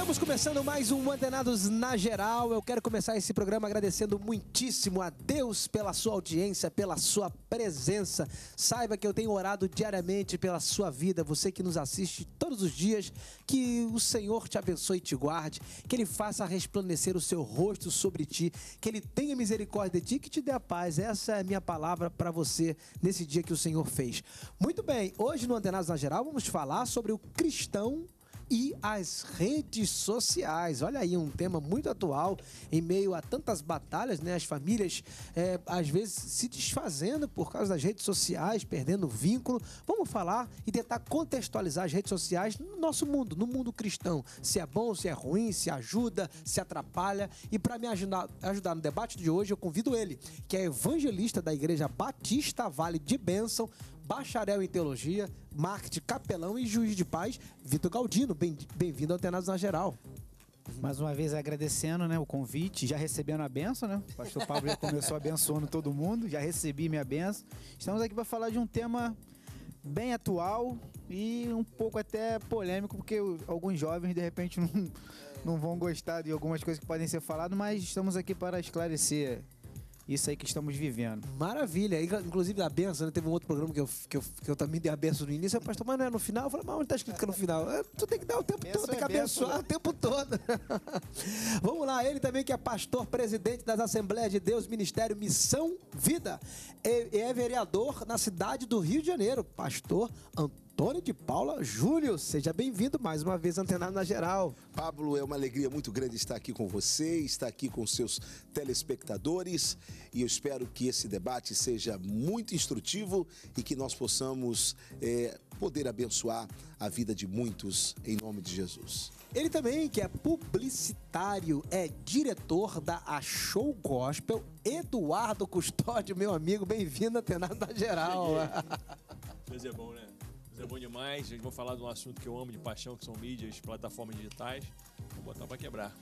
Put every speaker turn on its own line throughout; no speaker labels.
Estamos começando mais um Antenados na Geral. Eu quero começar esse programa agradecendo muitíssimo a Deus pela sua audiência, pela sua presença. Saiba que eu tenho orado diariamente pela sua vida, você que nos assiste todos os dias. Que o Senhor te abençoe e te guarde, que Ele faça resplandecer o seu rosto sobre ti, que Ele tenha misericórdia de ti e que te dê a paz. Essa é a minha palavra para você nesse dia que o Senhor fez. Muito bem, hoje no Antenados na Geral vamos falar sobre o cristão e as redes sociais. Olha aí, um tema muito atual em meio a tantas batalhas, né? As famílias é, às vezes se desfazendo por causa das redes sociais, perdendo vínculo. Vamos falar e tentar contextualizar as redes sociais no nosso mundo, no mundo cristão. Se é bom, se é ruim, se ajuda, se atrapalha. E para me ajudar, ajudar no debate de hoje, eu convido ele, que é evangelista da Igreja Batista Vale de Bênção, bacharel em teologia, marketing capelão e juiz de paz, Vitor Galdino. Bem-vindo ao Antenados na Geral.
Mais uma vez agradecendo né, o convite, já recebendo a benção, né? O pastor Pablo já começou abençoando todo mundo, já recebi minha benção. Estamos aqui para falar de um tema bem atual e um pouco até polêmico, porque alguns jovens de repente não, não vão gostar de algumas coisas que podem ser faladas,
mas estamos aqui para esclarecer isso aí que estamos vivendo. Maravilha. Inclusive, a benção, né? Teve um outro programa que eu, que eu, que eu também dei a benção no início. O pastor, mas não é no final? Eu falei, mas onde está escrito que é no final? É, tu tem que dar o tempo benção todo, tem é que é abençoar benção. Né? o tempo todo. Vamos lá, ele também que é pastor presidente das Assembleias de Deus, Ministério Missão Vida. E é vereador na cidade do Rio de Janeiro, pastor Antônio. Antônio de Paula Júlio. Seja
bem-vindo mais uma vez, Antenado na Geral. Pablo, é uma alegria muito grande estar aqui com você, estar aqui com seus telespectadores e eu espero que esse debate seja muito instrutivo e que nós possamos é, poder abençoar a vida de muitos em nome de Jesus. Ele também, que é publicitário, é diretor
da A Show Gospel, Eduardo Custódio, meu amigo, bem-vindo, Antenado na Geral.
Cheguei. é bom, né? É bom demais. A gente vai falar de um assunto que eu amo de paixão, que são mídias, plataformas digitais. Vou botar para quebrar.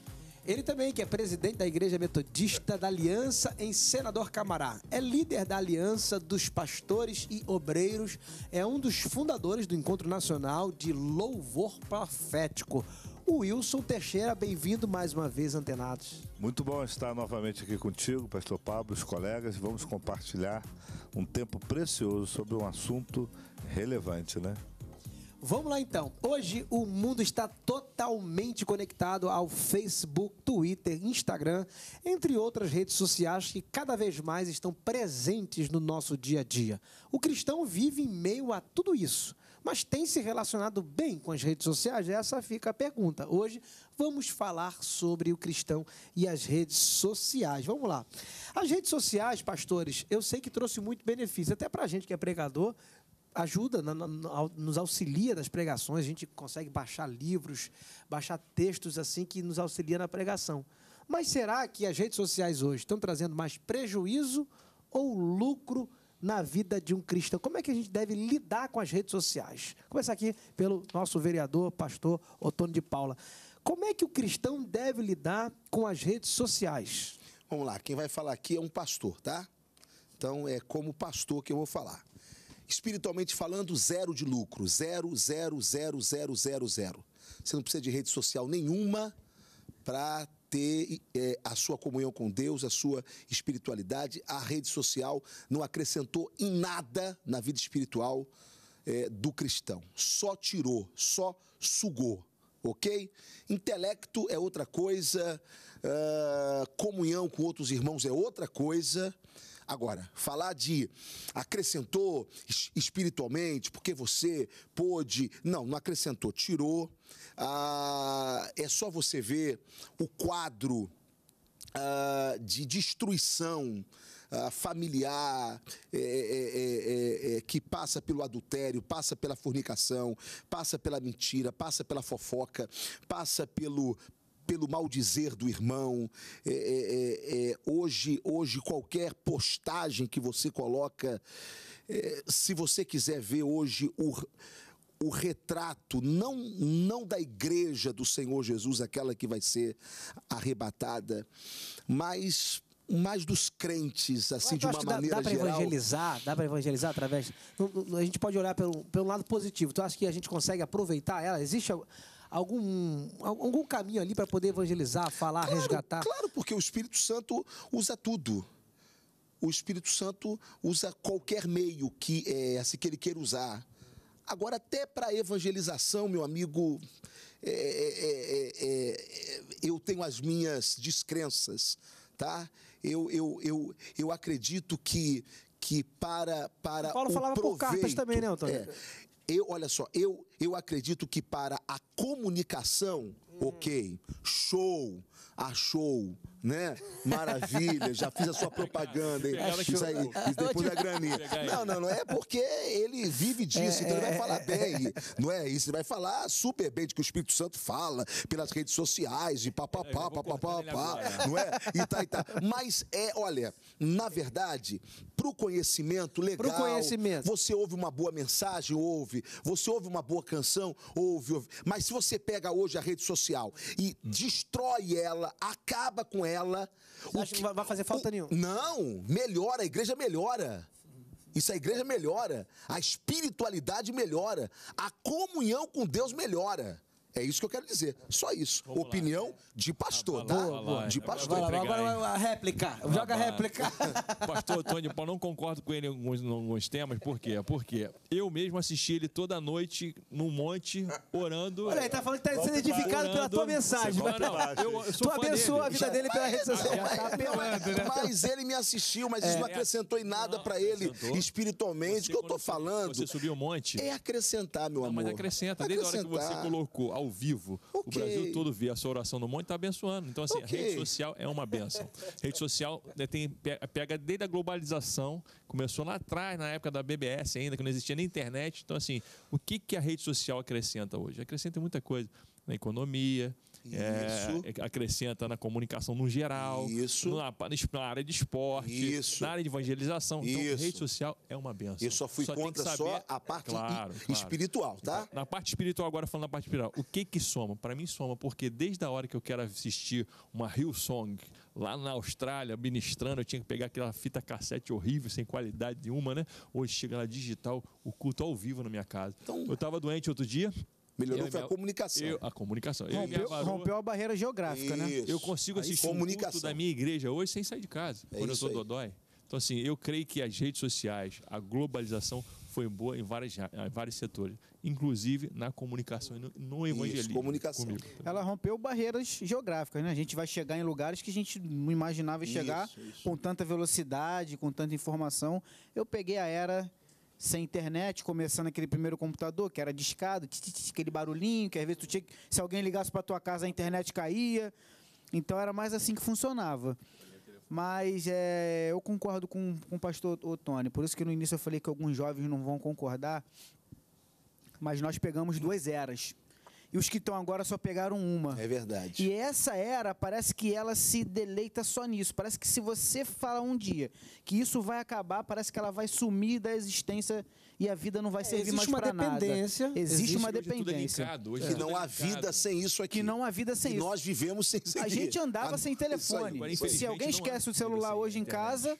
Ele também, que é presidente da Igreja Metodista da Aliança em Senador Camará. É líder da Aliança dos Pastores e Obreiros. É um dos fundadores do Encontro Nacional de Louvor
Profético. Wilson Teixeira, bem-vindo mais uma vez, Antenados. Muito bom estar novamente aqui contigo, Pastor Pablo, os colegas. Vamos compartilhar um tempo precioso sobre um assunto relevante, né? Vamos lá então. Hoje
o mundo está totalmente conectado ao Facebook, Twitter, Instagram, entre outras redes sociais que cada vez mais estão presentes no nosso dia a dia. O cristão vive em meio a tudo isso mas tem se relacionado bem com as redes sociais? Essa fica a pergunta. Hoje vamos falar sobre o cristão e as redes sociais. Vamos lá. As redes sociais, pastores, eu sei que trouxe muito benefício, até para a gente que é pregador, ajuda, nos auxilia nas pregações, a gente consegue baixar livros, baixar textos assim que nos auxilia na pregação. Mas será que as redes sociais hoje estão trazendo mais prejuízo ou lucro na vida de um cristão? Como é que a gente deve lidar com as redes sociais? Começar aqui pelo nosso vereador, pastor Otônio de Paula. Como é que o cristão deve lidar com as redes
sociais? Vamos lá, quem vai falar aqui é um pastor, tá? Então é como pastor que eu vou falar. Espiritualmente falando, zero de lucro. Zero, zero, zero, zero, zero, zero. Você não precisa de rede social nenhuma para ter é, a sua comunhão com Deus, a sua espiritualidade. A rede social não acrescentou em nada na vida espiritual é, do cristão. Só tirou, só sugou. Ok? Intelecto é outra coisa, uh, comunhão com outros irmãos é outra coisa. Agora, falar de acrescentou espiritualmente, porque você pôde. Não, não acrescentou, tirou. Ah, é só você ver o quadro ah, de destruição ah, familiar é, é, é, que passa pelo adultério, passa pela fornicação, passa pela mentira, passa pela fofoca, passa pelo pelo maldizer do irmão. É, é, é, é, hoje, hoje, qualquer postagem que você coloca, é, se você quiser ver hoje o, o retrato, não, não da igreja do Senhor Jesus, aquela que vai ser arrebatada, mas mais dos crentes, assim, de uma maneira dá, dá geral. Dá para evangelizar,
dá para evangelizar através. A gente pode olhar pelo, pelo lado positivo. Tu então, acha que a gente consegue aproveitar ela? Existe algum, algum caminho ali para poder evangelizar, falar, claro, resgatar? Claro, porque
o Espírito Santo usa tudo. O Espírito Santo usa qualquer meio que, é, assim, que ele queira usar. Agora, até para evangelização, meu amigo, é, é, eu tenho as minhas descrenças, tá? Eu, eu, eu, eu acredito que, que para para Paulo falava por cartas também, né, Antônio? É, eu, olha só, eu, eu acredito que para a comunicação, hum. ok, show, achou, né? Maravilha, já fiz a sua propaganda, hein? Isso aí, isso depois da graninha. Não, não, não é porque ele vive disso, é, então ele vai é, é, falar é. bem, não é isso? Ele vai falar super bem de que o Espírito Santo fala pelas redes sociais e papapá, papapá, papapá, não é? E tá, e tá. Mas é, olha, na verdade, pro conhecimento legal, pro conhecimento. você ouve uma boa mensagem, ouve, você ouve uma boa canção, ouve, ouve. Mas se você pega hoje a rede social e destrói ela, acaba com ela, ela. o que, que vai fazer falta o, Não, melhora, a igreja melhora. Isso a igreja melhora, a espiritualidade melhora, a comunhão com Deus melhora. É isso que eu quero dizer. Só isso. Vamos Opinião tá? lá. de pastor, tá? Boa, boa. De pastor. Vai lá, agora a réplica. Joga réplica.
pastor Antônio eu não concordo com ele em alguns, em alguns temas. Por quê? Porque eu mesmo assisti ele toda noite no monte, orando.
Olha, ele tá falando que tá sendo edificado pela tua mensagem. Não, não, eu, eu tu abençoa a vida já, dele pela rede tá social. Né? Mas ele me assistiu, mas é, isso não acrescentou em nada para ele espiritualmente. O que eu tô falando? Você subiu um monte. É acrescentar, meu amor. Mas acrescenta. Desde a hora que você colocou
ao ao vivo. Okay. O Brasil todo vê a sua oração no monte e está abençoando. Então, assim, okay. a rede social é uma benção. a rede social né, tem, pega desde a globalização, começou lá atrás, na época da BBS ainda, que não existia nem internet. Então, assim, o que, que a rede social acrescenta hoje? Acrescenta muita coisa na né, economia, é, é, acrescenta na comunicação no geral. Isso. Na, na área de esporte. Isso. Na área de evangelização. Então, Isso. Então, rede social é uma benção. Eu só fui só contra saber... só a parte claro, claro. espiritual, tá? Na parte espiritual, agora falando na parte espiritual, o que que soma? Para mim soma, porque desde a hora que eu quero assistir uma Hillsong lá na Austrália, ministrando, eu tinha que pegar aquela fita cassete horrível, sem qualidade nenhuma, né? Hoje chega lá digital, o culto ao vivo na minha casa. Então... Eu estava doente outro dia, Melhorou eu foi a comunicação. Eu, a comunicação. Rompeu, varoa, rompeu, a barreira geográfica, né? isso. né? Eu consigo assistir o comunicação. da minha igreja hoje sem sair de casa, é quando eu sou dodói. Então, assim, eu creio que as redes sociais, a globalização foi boa em, várias, em vários setores, inclusive na comunicação e no, no evangelismo. Isso, comunicação. Comigo.
Ela rompeu barreiras geográficas, né? A gente vai chegar em lugares que a gente não imaginava chegar isso, isso. com tanta velocidade, com tanta informação. Eu peguei a era sem internet, começando aquele primeiro computador, que era discado, aquele barulhinho, que às vezes tu tinha que, se alguém ligasse para tua casa a internet caía. Então era mais assim que funcionava. Mas é, eu concordo com, com o pastor Otone, por isso que no início eu falei que alguns jovens não vão concordar, mas nós pegamos duas eras e os que estão agora só pegaram uma. É verdade. E essa era, parece que ela se deleita só nisso. Parece que se você fala um dia que isso vai acabar, parece que ela vai sumir da existência e a vida não vai é, servir mais para nada. Existe, uma é dependência existe uma dependência. É
que é. não há vida sem isso aqui. Que não há vida sem isso. nós vivemos sem isso A gente andava a... Ah, sem telefone. Aí, se alguém esquece o
celular hoje em casa,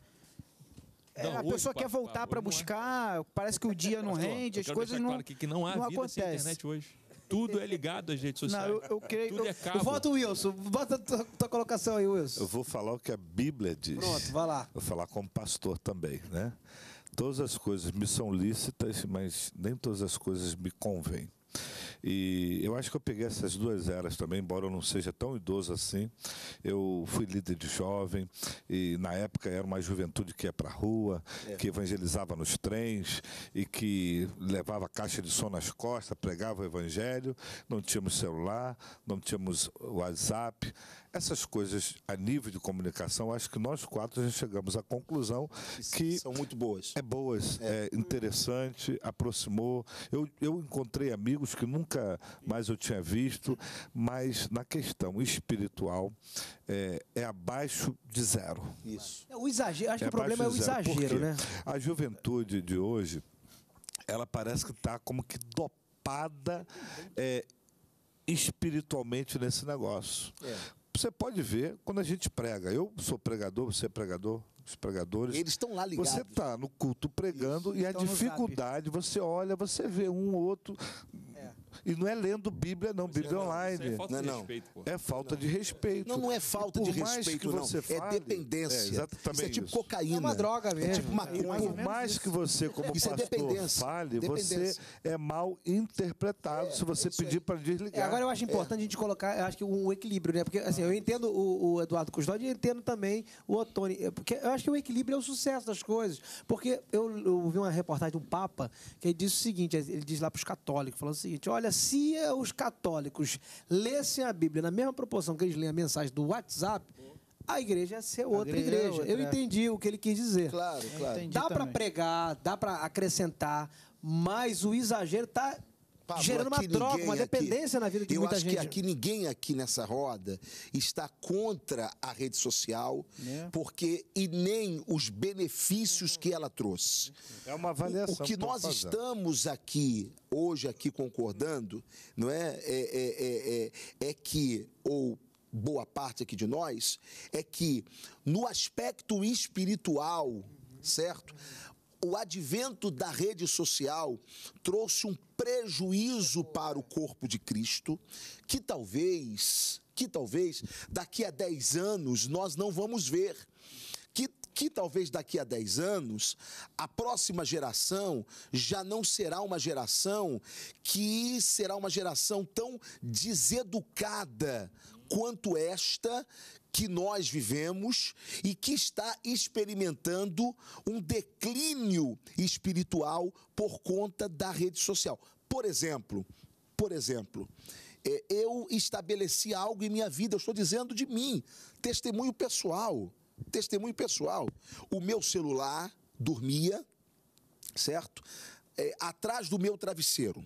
não, é, a pessoa quer voltar para
buscar, parece que o dia não rende, as coisas não, claro que, que não há não vida acontece. sem internet hoje. Tudo é
ligado às redes sociais. Não, eu, eu creio. Tudo é eu, é cabo. Volta
o Wilson. Bota tua, tua colocação aí, Wilson. Eu vou falar o que a Bíblia diz. Pronto, vai lá. Vou falar como pastor também, né? Todas as coisas me são lícitas, mas nem todas as coisas me convêm. E eu acho que eu peguei essas duas eras também, embora eu não seja tão idoso assim. Eu fui líder de jovem e na época era uma juventude que ia para a rua, é. que evangelizava nos trens e que levava caixa de som nas costas, pregava o evangelho. Não tínhamos celular, não tínhamos WhatsApp essas coisas a nível de comunicação, acho que nós quatro já chegamos à conclusão Isso, que são muito boas. É boas, é, é interessante, aproximou. Eu, eu encontrei amigos que nunca mais eu tinha visto, mas na questão espiritual é, é abaixo de zero. Isso. É
o exagero. Acho é que o problema é o exagero, né?
A juventude de hoje, ela parece que está como que dopada é, espiritualmente nesse negócio. É. Você pode ver quando a gente prega. Eu sou pregador, você é pregador, os pregadores. Eles estão lá ligados. Você está no culto pregando Isso, e a dificuldade, você olha, você vê um ou outro e não é lendo Bíblia, não, é, Bíblia não, é online. é falta não, de não. respeito, pô. É falta de respeito. Não, não é falta de respeito, não. É fale, é dependência. É, exatamente isso é tipo isso. cocaína. É uma droga mesmo. É tipo maconha. por mais que você, como isso pastor, é fale, você é mal interpretado se você pedir para
desligar. agora eu acho importante a gente colocar, eu acho que um equilíbrio, né? Porque assim, eu entendo o, o Eduardo Custódio e entendo também o Otoni. Porque eu acho que o equilíbrio é o sucesso das coisas. Porque eu, eu vi uma reportagem de um Papa que ele disse o seguinte: ele diz lá para os católicos, falando o seguinte: olha Olha, se os católicos lessem a Bíblia na mesma proporção que eles lêem a mensagem do WhatsApp, a igreja ia ser outra igreja. É igreja. Outra. Eu é. entendi o que ele quis dizer.
Claro, claro. Dá para
pregar, dá para acrescentar, mas o exagero está Pablo, gerando uma troca, uma dependência
na vida de muita gente. Eu acho que aqui ninguém aqui nessa roda está contra a rede social, é. porque e nem os benefícios que ela trouxe.
É uma avaliação. O, o que nós fazer.
estamos aqui hoje aqui concordando, não é? É, é, é, é, é que ou boa parte aqui de nós é que no aspecto espiritual, certo? o advento da rede social trouxe um prejuízo para o corpo de Cristo que talvez, que talvez daqui a 10 anos nós não vamos ver. Que, que talvez daqui a 10 anos a próxima geração já não será uma geração que será uma geração tão deseducada quanto esta que nós vivemos e que está experimentando um declínio espiritual por conta da rede social. Por exemplo, por exemplo, é, eu estabeleci algo em minha vida, eu estou dizendo de mim, testemunho pessoal, testemunho pessoal. O meu celular dormia, certo? É, atrás do meu travesseiro.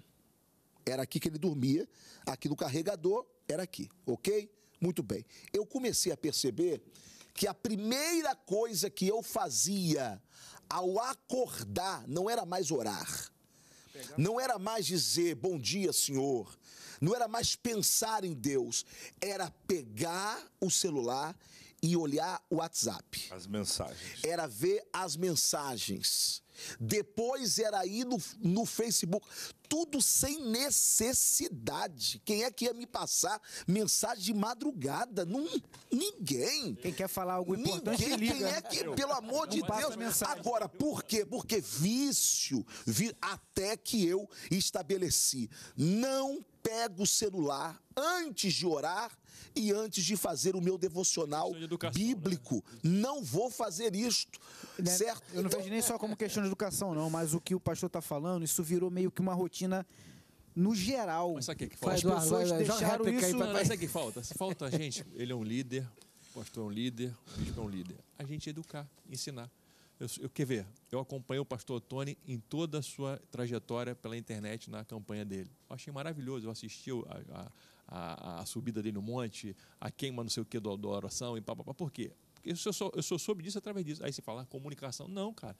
Era aqui que ele dormia, aqui no carregador, era aqui, ok? Muito bem. Eu comecei a perceber que a primeira coisa que eu fazia ao acordar não era mais orar. Não era mais dizer bom dia, Senhor. Não era mais pensar em Deus. Era pegar o celular e olhar o WhatsApp. As mensagens. Era ver as mensagens. Depois era ir no, no Facebook. Tudo sem necessidade. Quem é que ia me passar mensagem de madrugada? ninguém. Quem quer falar algo importante, ninguém. Liga. Quem é que, Eu. pelo amor de Deus. Mensagem. Agora, por quê? Porque vício, vi, até que eu estabeleci. Não pego o celular antes de orar e antes de fazer o meu devocional de educação, bíblico, né? não vou fazer isto, né? certo? Eu não então... vejo nem só como questão de educação, não,
mas o que o pastor está falando, isso virou meio que uma rotina no geral. Mas sabe o que, falta? As pessoas
Eduardo, deixaram isso... mas sabe o que falta? Falta a gente, ele é um líder, o pastor é um líder, o bispo é um líder. A gente educar, ensinar. Eu, eu, quer ver, eu acompanhei o pastor Tony em toda a sua trajetória pela internet na campanha dele. Eu achei maravilhoso, eu assisti a, a, a, a, subida dele no monte, a queima não sei o que da oração e papapá. Por quê? Porque eu só, eu só soube disso através disso. Aí você fala, ah, comunicação. Não, cara.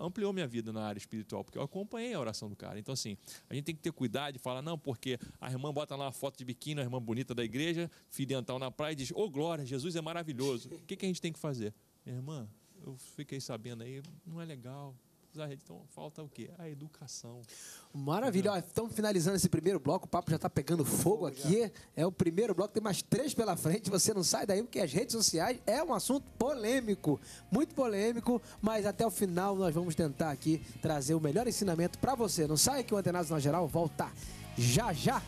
Ampliou minha vida na área espiritual, porque eu acompanhei a oração do cara. Então, assim, a gente tem que ter cuidado e falar, não, porque a irmã bota lá uma foto de biquíni, a irmã bonita da igreja, dental na praia, e diz, ô oh, glória, Jesus é maravilhoso. O que, que a gente tem que fazer? Minha irmã, eu fiquei sabendo aí, não é legal, da rede. Então falta o quê? A educação.
Maravilha. estamos finalizando esse primeiro bloco. O papo já está pegando fogo, fogo aqui. Já. É o primeiro bloco, tem mais três pela frente. Você não sai daí, porque as redes sociais é um assunto polêmico. Muito polêmico, mas até o final nós vamos tentar aqui trazer o melhor ensinamento para você. Não sai que o Antenados na Geral volta já já.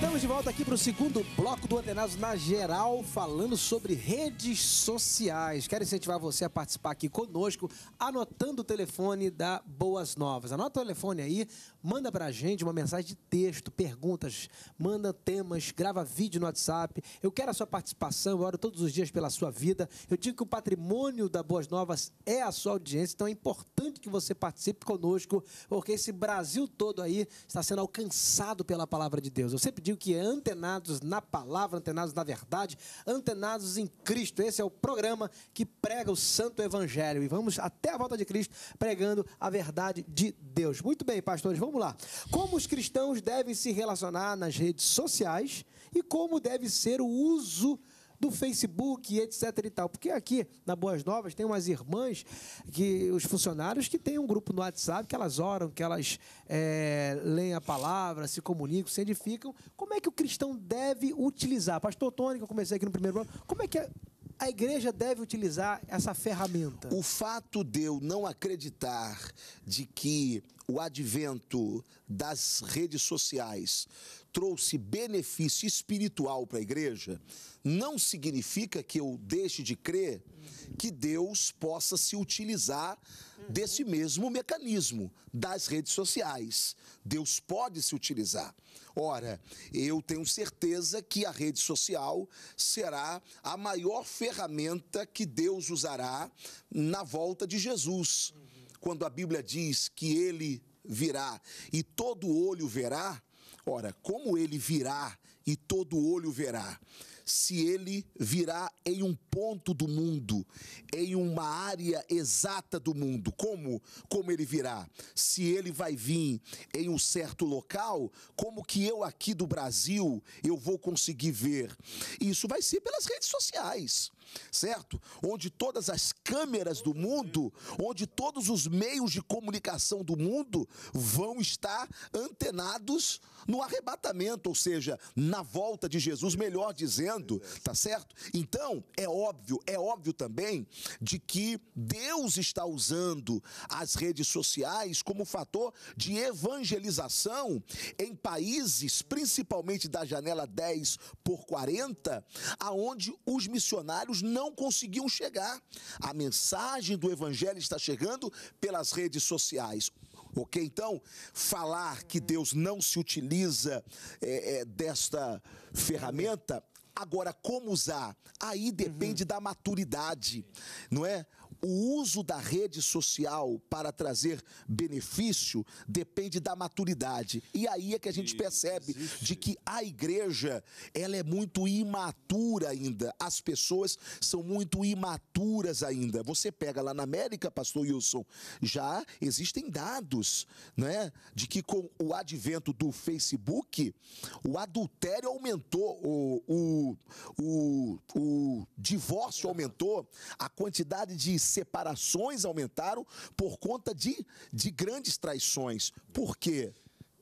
Estamos de volta aqui para o segundo bloco do Antenados na geral, falando sobre redes sociais. Quero incentivar você a participar aqui conosco, anotando o telefone da Boas Novas. Anota o telefone aí, manda para a gente uma mensagem de texto, perguntas, manda temas, grava vídeo no WhatsApp. Eu quero a sua participação, eu oro todos os dias pela sua vida. Eu digo que o patrimônio da Boas Novas é a sua audiência, então é importante que você participe conosco, porque esse Brasil todo aí está sendo alcançado pela palavra de Deus. Eu sempre digo que é antenados na palavra, antenados na verdade, antenados em Cristo. Esse é o programa que prega o Santo Evangelho e vamos até a volta de Cristo pregando a verdade de Deus. Muito bem, pastores, vamos vamos lá. Como os cristãos devem se relacionar nas redes sociais e como deve ser o uso do Facebook, etc e tal. Porque aqui na Boas Novas tem umas irmãs, que os funcionários, que tem um grupo no WhatsApp que elas oram, que elas é, leem a palavra, se comunicam, se edificam. Como é que o cristão deve utilizar? Pastor Tônica, eu comecei aqui no primeiro ano. Como é que é a igreja deve utilizar essa ferramenta?
O fato de eu não acreditar de que o advento das redes sociais trouxe benefício espiritual para a igreja, não significa que eu deixe de crer que Deus possa se utilizar desse mesmo mecanismo das redes sociais. Deus pode se utilizar. Ora, eu tenho certeza que a rede social será a maior ferramenta que Deus usará na volta de Jesus. Quando a Bíblia diz que ele virá e todo olho verá, Ora, como ele virá e todo olho verá? Se ele virá em um ponto do mundo, em uma área exata do mundo, como como ele virá? Se ele vai vir em um certo local, como que eu aqui do Brasil eu vou conseguir ver? Isso vai ser pelas redes sociais certo? Onde todas as câmeras do mundo, onde todos os meios de comunicação do mundo vão estar antenados no arrebatamento, ou seja, na volta de Jesus, melhor dizendo, tá certo? Então, é óbvio, é óbvio também de que Deus está usando as redes sociais como fator de evangelização em países, principalmente da janela 10 por 40, aonde os missionários outros não conseguiam chegar. A mensagem do Evangelho está chegando pelas redes sociais. Ok? Então, falar que Deus não se utiliza é, é, desta ferramenta Agora, como usar? Aí depende uhum. da maturidade, não é? o uso da rede social para trazer benefício depende da maturidade. E aí é que a gente percebe Existe. de que a igreja, ela é muito imatura ainda. As pessoas são muito imaturas ainda. Você pega lá na América, pastor Wilson, já existem dados, né, de que com o advento do Facebook, o adultério aumentou, o, o, o, o divórcio uhum. aumentou, a quantidade de
separações aumentaram por conta de, de grandes traições. Por quê?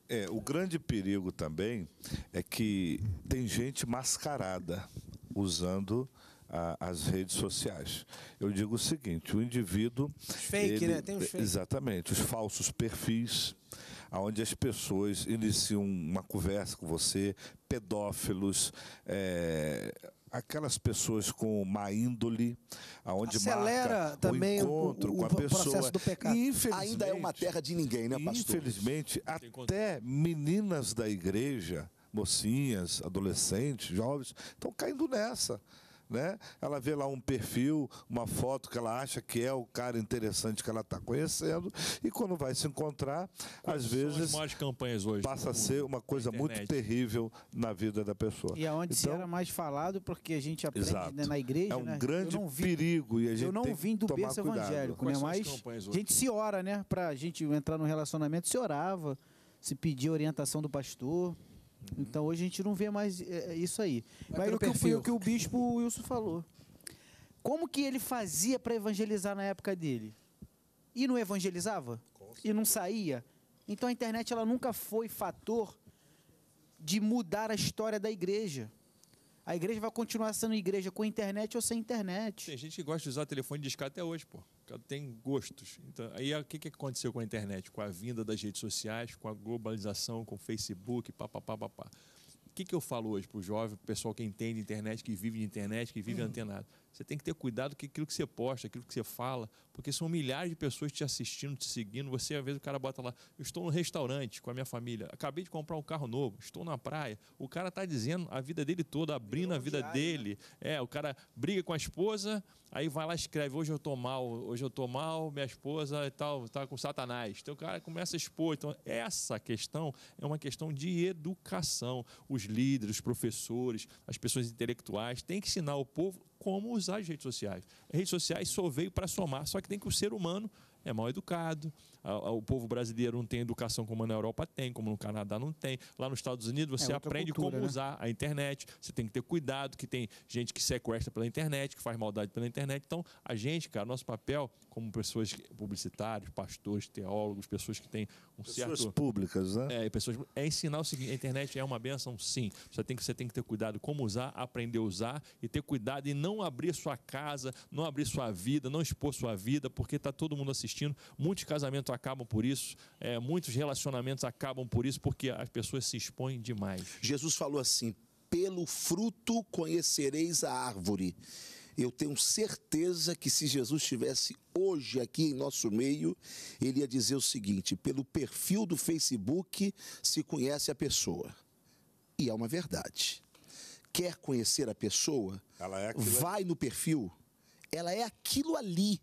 É, o grande perigo também é que tem gente mascarada usando a, as redes sociais. Eu digo o seguinte: o indivíduo. Fake, ele, né? Tem os fake. Exatamente, os falsos perfis, onde as pessoas iniciam uma conversa com você, pedófilos, é, aquelas pessoas com má índole, aonde Acelera marca também o encontro o, o, com a pessoa. E, infelizmente, Ainda é uma terra de ninguém, né, pastor? Infelizmente, até meninas da igreja, mocinhas, adolescentes, jovens, estão caindo nessa né? Ela vê lá um perfil, uma foto que ela acha que é o cara interessante que ela está conhecendo e quando vai se encontrar, Quais às vezes mais campanhas hoje passa a ser uma coisa muito terrível na vida da pessoa. E aonde então, se
era então, mais falado porque a gente aprende né, exato. na igreja, É um né? grande vi, perigo e a gente Eu não vim do berço evangélico, né? Mas a gente se ora, né? Para a gente entrar no relacionamento, se orava, se pedia orientação do pastor. Então hoje a gente não vê mais é, é isso aí. Mas o que o, o que o bispo Wilson falou. Como que ele fazia para evangelizar na época dele? E não evangelizava? E não saía? Então a internet ela nunca foi fator de mudar a história da igreja. A igreja vai continuar sendo igreja com internet ou sem internet.
Tem gente que gosta de usar telefone de escada até hoje, pô tem gostos. Então, aí o que, que aconteceu com a internet? Com a vinda das redes sociais, com a globalização, com o Facebook, papapá, papá. O que, que eu falo hoje para o jovem, para o pessoal que entende internet, que vive de internet, que vive uhum. antenado? Você tem que ter cuidado com aquilo que você posta, aquilo que você fala, porque são milhares de pessoas te assistindo, te seguindo. Você, às vezes, o cara bota lá, eu estou no restaurante com a minha família, acabei de comprar um carro novo, estou na praia. O cara está dizendo a vida dele toda, abrindo a vida diário, né? dele. Né? É, o cara briga com a esposa, Aí vai lá e escreve, hoje eu tô mal, hoje eu tô mal, minha esposa e tal, tá com satanás. Então o cara começa a expor. Então, essa questão é uma questão de educação. Os líderes, os professores, as pessoas intelectuais têm que ensinar o povo como usar as redes sociais. As redes sociais só veio para somar, só que tem que o ser humano é mal educado, o povo brasileiro não tem educação como na Europa tem, como no Canadá não tem. Lá nos Estados Unidos você é, aprende cultura, como né? usar a internet, você tem que ter cuidado, que tem gente que sequestra pela internet, que faz maldade pela internet. Então, a gente, cara, nosso papel como pessoas publicitárias, pastores, teólogos, pessoas que têm um pessoas certo... Pessoas
públicas,
né? É, pessoas... É ensinar o seguinte, a internet é uma benção, sim. Você tem que, você tem que ter cuidado como usar, aprender a usar e ter cuidado e não abrir sua casa, não abrir sua vida, não expor sua vida, porque está todo mundo assistindo. Muitos casamentos acabam por isso, é, muitos relacionamentos acabam por isso, porque as pessoas se expõem demais.
Jesus falou assim: pelo fruto conhecereis a árvore. Eu tenho certeza que se Jesus estivesse hoje aqui em nosso meio, ele ia dizer o seguinte: pelo perfil do Facebook se conhece a pessoa. E é uma verdade. Quer conhecer a pessoa? É vai no perfil. Ela é aquilo ali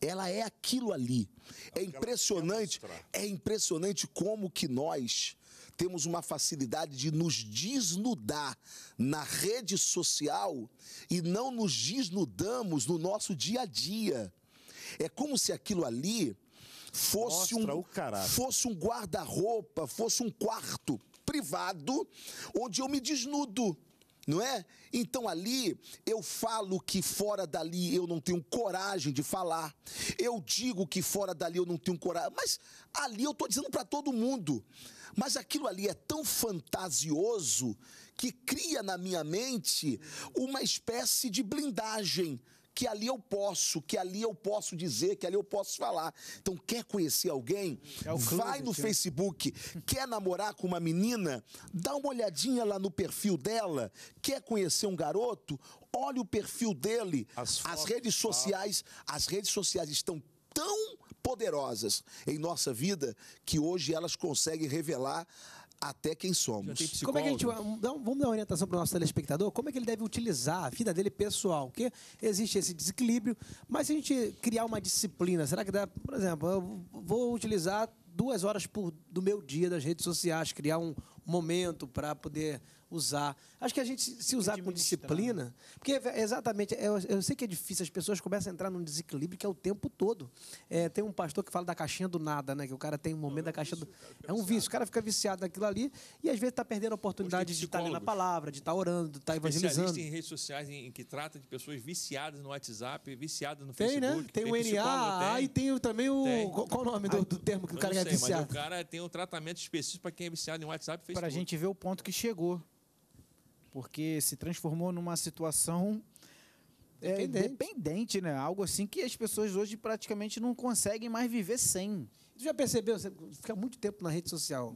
ela é aquilo ali. É, é impressionante, é impressionante como que nós temos uma facilidade de nos desnudar na rede social e não nos desnudamos no nosso dia a dia. É como se aquilo ali fosse Mostra um fosse um guarda-roupa, fosse um quarto privado onde eu me desnudo não é? Então ali eu falo que fora dali eu não tenho coragem de falar. Eu digo que fora dali eu não tenho coragem, mas ali eu estou dizendo para todo mundo. Mas aquilo ali é tão fantasioso que cria na minha mente uma espécie de blindagem que ali eu posso, que ali eu posso dizer, que ali eu posso falar. Então, quer conhecer alguém? É clube, vai no né? Facebook. quer namorar com uma menina? Dá uma olhadinha lá no perfil dela. Quer conhecer um garoto? Olha o perfil dele. As, fotos, as redes sociais, tá? as redes sociais estão tão poderosas em nossa vida que hoje elas conseguem revelar até quem somos. Como é que a gente, vamos
dar uma orientação para o nosso telespectador? Como é que ele deve utilizar a vida dele pessoal? Porque existe esse desequilíbrio, mas se a gente criar uma disciplina, será que dá, por exemplo, eu vou utilizar duas horas por, do meu dia das redes sociais, criar um momento para poder usar. Acho que a gente se usar com disciplina, porque é exatamente, é, eu, eu, sei que é difícil, as pessoas começam a entrar num desequilíbrio que é o tempo todo. É, tem um pastor que fala da caixinha do nada, né? Que o cara tem um momento da é caixa do. É um vício, o cara fica viciado naquilo ali e às vezes está perdendo a oportunidade de estar lendo a palavra, de estar orando, de estar evangelizando. Especialista
em redes sociais em, que trata de pessoas viciadas no WhatsApp, viciadas no tem, né? Facebook. Né? Tem, tem o NA, tem. Ah, e
tem também o. Tem. Qual o nome do, do termo que o cara é viciado? Mas o
cara tem um tratamento específico para quem é viciado em WhatsApp e Facebook. Para a gente ver
o ponto que chegou porque se transformou numa situação é, dependente, né? Algo assim que as pessoas
hoje praticamente não conseguem mais viver sem. Você já percebeu? Você fica muito tempo na rede social.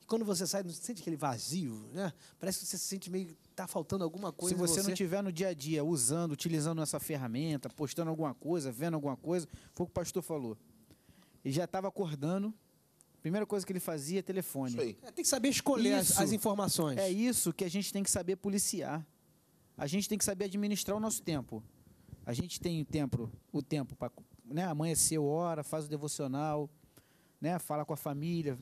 E quando você sai, você sente aquele vazio, né? Parece que você se sente meio tá faltando alguma coisa. Se você, você... não
tiver no dia a dia usando, utilizando essa ferramenta, postando alguma coisa, vendo alguma coisa, foi o que o pastor falou. Ele já estava acordando Primeira coisa que ele fazia é telefone. Isso aí. É,
tem que saber escolher isso, as, as
informações. É isso que a gente tem que saber policiar. A gente tem que saber administrar o nosso tempo. A gente tem o tempo, o tempo para né, amanhecer, hora, faz o devocional, né, fala com a família,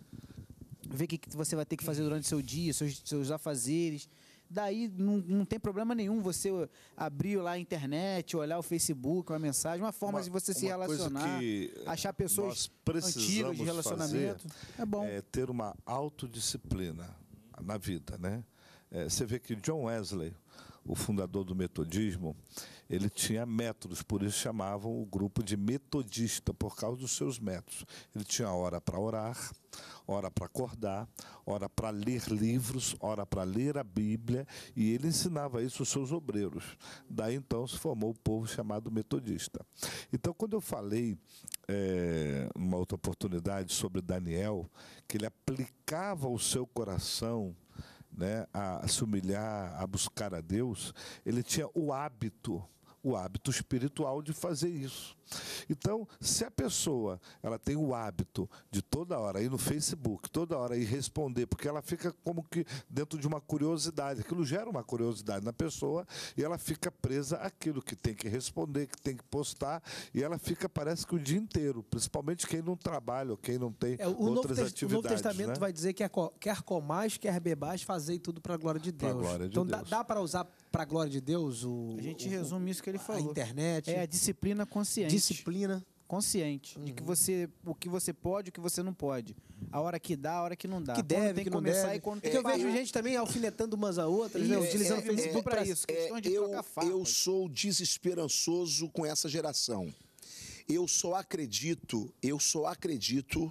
vê o que, que você vai ter que fazer durante o seu dia, seus, seus afazeres. Daí não, não tem problema nenhum você abrir lá a internet, olhar o Facebook, uma mensagem, uma forma uma, de você se
relacionar, achar pessoas antigas de relacionamento. é bom. É ter uma autodisciplina na vida, né? É, você vê que John Wesley, o fundador do metodismo, ele tinha métodos, por isso chamavam o grupo de metodista, por causa dos seus métodos. Ele tinha hora para orar, hora para acordar, hora para ler livros, hora para ler a Bíblia, e ele ensinava isso aos seus obreiros. Daí então se formou o povo chamado metodista. Então, quando eu falei, é, uma outra oportunidade, sobre Daniel, que ele aplicava o seu coração né, a, a se humilhar, a buscar a Deus, ele tinha o hábito o hábito espiritual de fazer isso. Então, se a pessoa ela tem o hábito de toda hora ir no Facebook, toda hora ir responder, porque ela fica como que dentro de uma curiosidade, aquilo gera uma curiosidade na pessoa e ela fica presa àquilo que tem que responder, que tem que postar, e ela fica, parece que o dia inteiro, principalmente quem não trabalha ou quem não tem é, o outras atividades. O Novo né? Testamento né?
vai dizer que é quer comais, quer bebais, fazei tudo para a glória de Deus. Glória de então Deus. dá, dá para usar para a glória de Deus, o. A gente o, resume isso que ele falou. A internet. É a disciplina consciente.
Disciplina. Consciente. Uhum. De que uhum. você. O que você pode, o que você não pode. A hora que dá, a hora que não dá. Que deve,
tem que, começar deve. e quando é, tem eu parar. vejo gente
também alfinetando umas a outras, e né? Utilizando é, Facebook é, para
isso. É, questão de eu, eu sou desesperançoso com essa geração. Eu só acredito, eu só acredito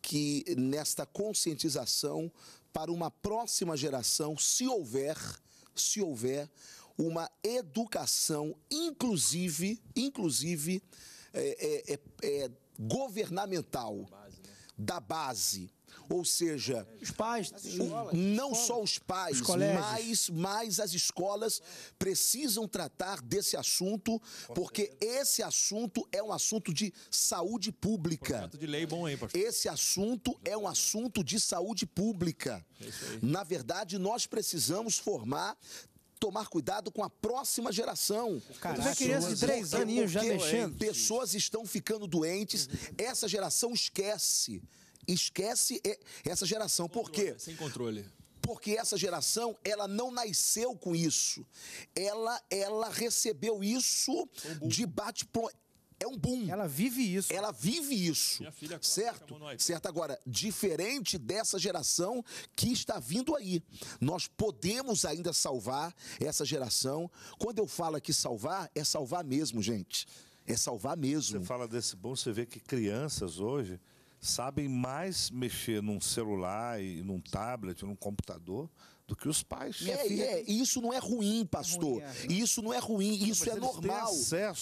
que nesta conscientização para uma próxima geração, se houver, se houver uma educação, inclusive, inclusive é, é, é, é governamental, da base, né? da base ou seja, os pais, o, não só os pais, os mas, mas as escolas precisam tratar desse assunto, porque esse assunto é um assunto de saúde pública. De lei bom, Esse assunto é um assunto de saúde pública. É Na verdade, nós precisamos formar tomar cuidado com a próxima geração. Caraca, criança de três aninhos já mexendo. Pessoas estão ficando doentes, essa geração esquece esquece essa geração. Controle, Por quê? Sem controle porque essa geração ela não nasceu com isso. Ela ela recebeu isso um de bate pronto é um boom. Ela vive isso. Ela vive isso. Minha filha certo? Certo agora, diferente dessa geração que está vindo aí. Nós podemos ainda salvar essa
geração. Quando eu falo aqui salvar, é salvar mesmo, gente. É salvar mesmo. Você fala desse bom, você vê que crianças hoje sabem mais mexer num celular e num tablet, num computador, do que os pais. é, filha... é,
isso não é ruim, pastor. É ruim,
é. Isso não é ruim, não, isso é normal.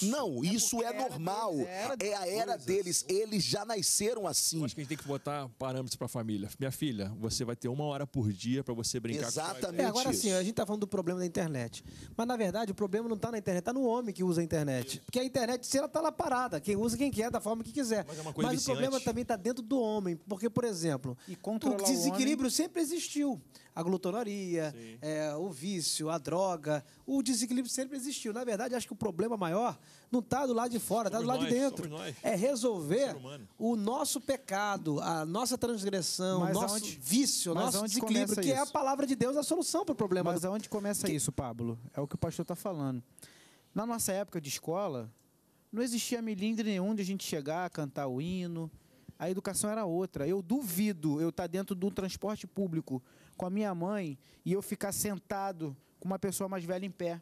Não, é isso é normal.
é a era deles, eles já nasceram assim. acho que a gente tem que botar parâmetros para a família. Minha
filha, você vai ter uma hora por dia para você brincar Exatamente. com é, Agora sim,
a gente está falando do problema da internet. Mas na verdade, o problema não está na internet, está no homem que usa a internet. Porque a internet, se ela está lá parada, quem usa quem quer, da forma que quiser. Mas, é Mas o problema também está dentro do homem, porque por exemplo, o desequilíbrio o sempre existiu a glutonaria, é, o vício, a droga. O desequilíbrio sempre existiu. Na verdade, acho que o problema maior não está do lado de fora, está do lado nós, de dentro. É resolver o nosso pecado, a nossa transgressão, o nosso aonde, vício, nosso desequilíbrio, que isso? é a
palavra de Deus a solução para o problema. Mas aonde começa que... isso, Pablo? É o que o pastor está falando. Na nossa época de escola, não existia milindre nenhum de a gente chegar, cantar o hino. A educação era outra. Eu duvido eu estar tá dentro do transporte público com a minha mãe e eu ficar sentado com uma pessoa mais velha em pé.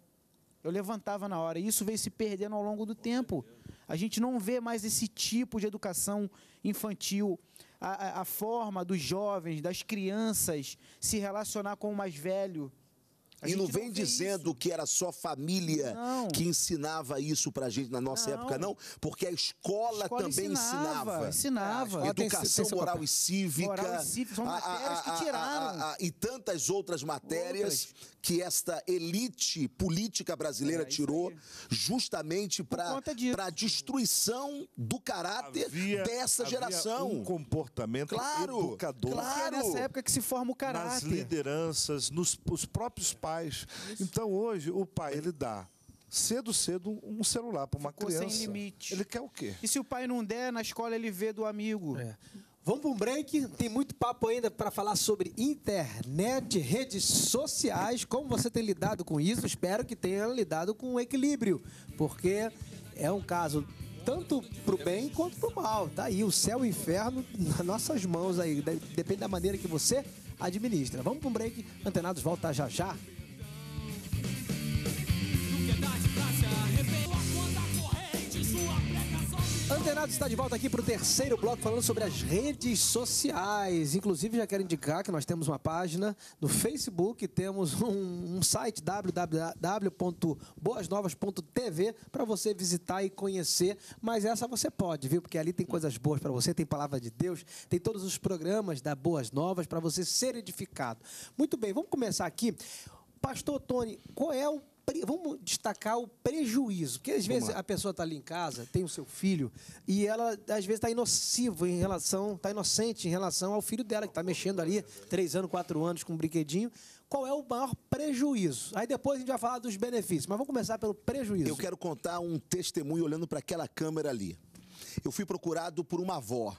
Eu levantava na hora. E isso veio se perdendo ao longo do tempo. A gente não vê mais esse tipo de educação infantil. A, a, a forma dos jovens, das crianças se relacionar com o mais velho
e não vem não dizendo isso. que era só família não. que ensinava isso pra gente na nossa não. época, não, porque a escola, a escola também ensinava. Ensinava. É, educação tem, moral, e cívica, moral e cívica. são matérias a, a, que tiraram. e tantas outras matérias outras que esta elite política brasileira é, tirou justamente para a destruição
do caráter havia, dessa geração. Um comportamento claro, educador. Claro, é nessa época que se forma o caráter. Nas lideranças, nos os próprios pais. Isso. Então hoje o pai ele dá cedo, cedo um celular para uma Ficou criança. Sem limite. Ele quer o quê? E
se o pai não der, na escola ele vê do amigo. É. Vamos para um break. Tem muito papo ainda para falar sobre internet, redes sociais, como você tem lidado com isso. Espero que tenha lidado com equilíbrio, porque é um caso tanto para o bem quanto para o mal. Tá aí o céu e o inferno nas nossas mãos aí. Depende da maneira que você administra. Vamos para um break. Antenados volta já já. Antenado está de volta aqui para o terceiro bloco falando sobre as redes sociais. Inclusive, já quero indicar que nós temos uma página no Facebook, temos um, um site www.boasnovas.tv para você visitar e conhecer. Mas essa você pode, viu? Porque ali tem coisas boas para você, tem palavra de Deus, tem todos os programas da Boas Novas para você ser edificado. Muito bem, vamos começar aqui. Pastor Tony, qual é o vamos destacar o prejuízo. Porque às vamos vezes lá. a pessoa está ali em casa, tem o seu filho, e ela às vezes está inociva em relação, está inocente em relação ao filho dela, que está mexendo ali, três anos, quatro anos, com um brinquedinho. Qual é o maior prejuízo? Aí depois a gente vai falar dos
benefícios, mas vamos começar pelo prejuízo. Eu quero contar um testemunho olhando para aquela câmera ali. Eu fui procurado por uma avó.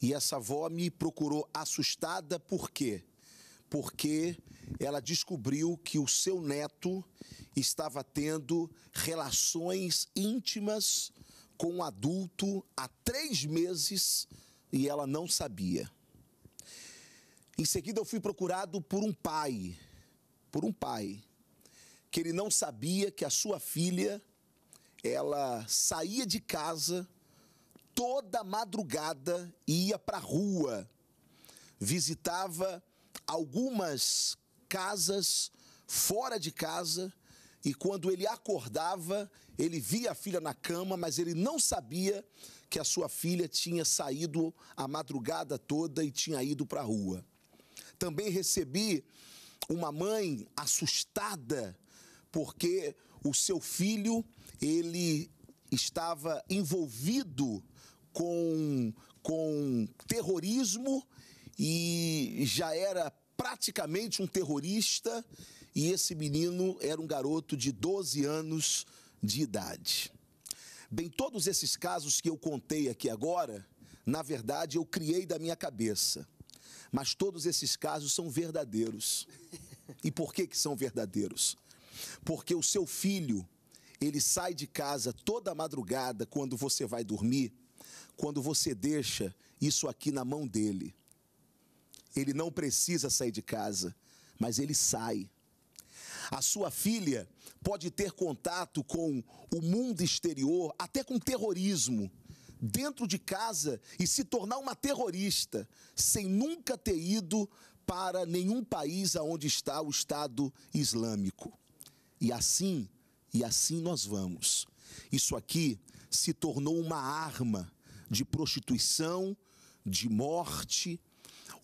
E essa avó me procurou assustada, por quê? porque ela descobriu que o seu neto estava tendo relações íntimas com um adulto há três meses e ela não sabia. Em seguida, eu fui procurado por um pai, por um pai, que ele não sabia que a sua filha ela saía de casa toda madrugada e ia para a rua, visitava algumas casas fora de casa e quando ele acordava, ele via a filha na cama, mas ele não sabia que a sua filha tinha saído a madrugada toda e tinha ido para a rua. Também recebi uma mãe assustada porque o seu filho, ele estava envolvido com, com terrorismo e já era praticamente um terrorista, e esse menino era um garoto de 12 anos de idade. Bem, todos esses casos que eu contei aqui agora, na verdade eu criei da minha cabeça. Mas todos esses casos são verdadeiros. E por que que são verdadeiros? Porque o seu filho, ele sai de casa toda madrugada quando você vai dormir, quando você deixa isso aqui na mão dele. Ele não precisa sair de casa, mas ele sai. A sua filha pode ter contato com o mundo exterior, até com terrorismo, dentro de casa e se tornar uma terrorista, sem nunca ter ido para nenhum país aonde está o Estado Islâmico. E assim, e assim nós vamos. Isso aqui se tornou uma arma de prostituição, de morte,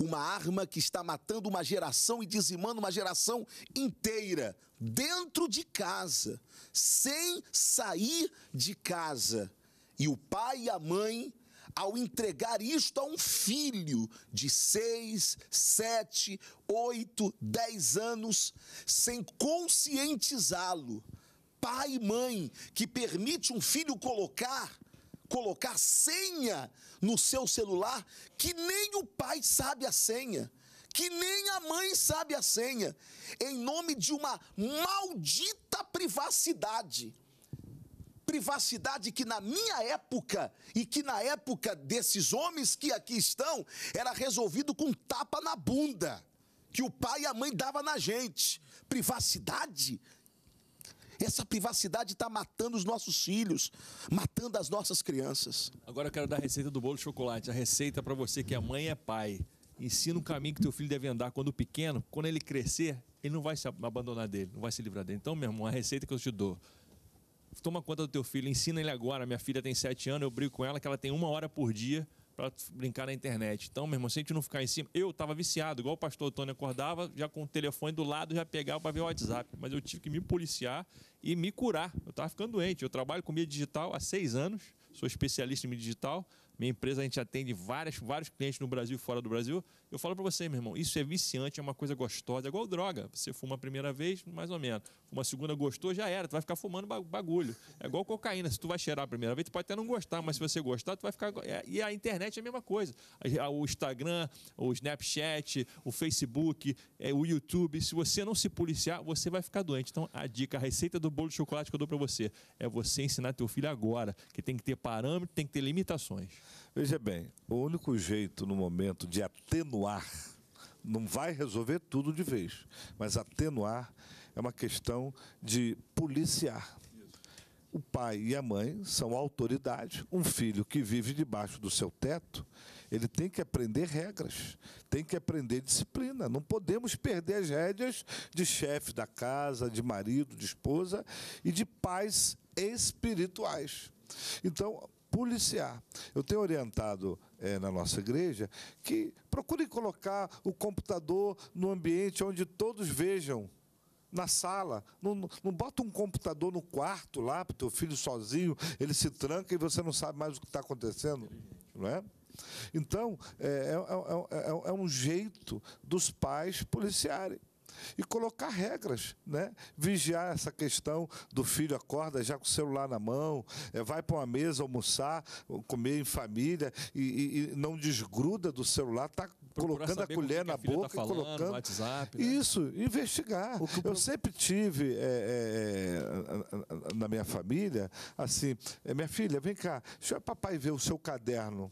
uma arma que está matando uma geração e dizimando uma geração inteira, dentro de casa, sem sair de casa. E o pai e a mãe, ao entregar isto a um filho de 6, 7, 8, 10 anos, sem conscientizá-lo, pai e mãe que permite um filho colocar colocar senha no seu celular que nem o pai sabe a senha, que nem a mãe sabe a senha, em nome de uma maldita privacidade. Privacidade que na minha época e que na época desses homens que aqui estão era resolvido com tapa na bunda que o pai e a mãe dava na gente. Privacidade? Essa privacidade está matando os nossos filhos, matando as nossas
crianças. Agora eu quero dar a receita do bolo de chocolate. A receita para você que é mãe e é pai. Ensina o caminho que teu filho deve andar quando pequeno. Quando ele crescer, ele não vai se abandonar dele, não vai se livrar dele. Então, meu irmão, a receita que eu te dou. Toma conta do teu filho, ensina ele agora. Minha filha tem sete anos, eu brigo com ela que ela tem uma hora por dia para brincar na internet. Então, meu irmão, se a gente não ficar em cima. Eu tava viciado, igual o pastor Antônio acordava, já com o telefone do lado, já pegava para ver o WhatsApp. Mas eu tive que me policiar e me curar. Eu tava ficando doente. Eu trabalho com mídia digital há seis anos, sou especialista em mídia digital. Minha empresa, a gente atende várias, vários clientes no Brasil e fora do Brasil. Eu falo para você, meu irmão, isso é viciante, é uma coisa gostosa, é igual droga. Você fuma a primeira vez, mais ou menos. Uma segunda gostou, já era, tu vai ficar fumando bagulho. É igual cocaína, se tu vai cheirar a primeira vez, tu pode até não gostar, mas se você gostar, tu vai ficar. É, e a internet é a mesma coisa. O Instagram, o Snapchat, o Facebook, é, o YouTube, se você não se policiar, você vai ficar doente. Então, a dica, a receita do bolo de chocolate que eu dou para você é você ensinar teu filho agora, que tem que ter parâmetro,
tem que ter limitações. Veja bem, o único jeito no momento de atenuar, não vai resolver tudo de vez, mas atenuar é uma questão de policiar. O pai e a mãe são autoridade. Um filho que vive debaixo do seu teto, ele tem que aprender regras, tem que aprender disciplina. Não podemos perder as rédeas de chefe da casa, de marido, de esposa e de pais espirituais. Então, policiar. Eu tenho orientado é, na nossa igreja que procure colocar o computador no ambiente onde todos vejam. Na sala, não, não bota um computador no quarto lá para o teu filho sozinho, ele se tranca e você não sabe mais o que está acontecendo, não é? Então, é, é, é, é um jeito dos pais policiarem e colocar regras, né? Vigiar essa questão do filho acorda já com o celular na mão, é, vai para uma mesa almoçar, comer em família e, e, e não desgruda do celular, tá Procurar colocando a colher na a tá boca, tá falando, colocando WhatsApp, né? isso, investigar. Que... Eu sempre tive é, é, na minha família assim, minha filha, vem cá, deixa o papai ver o seu caderno.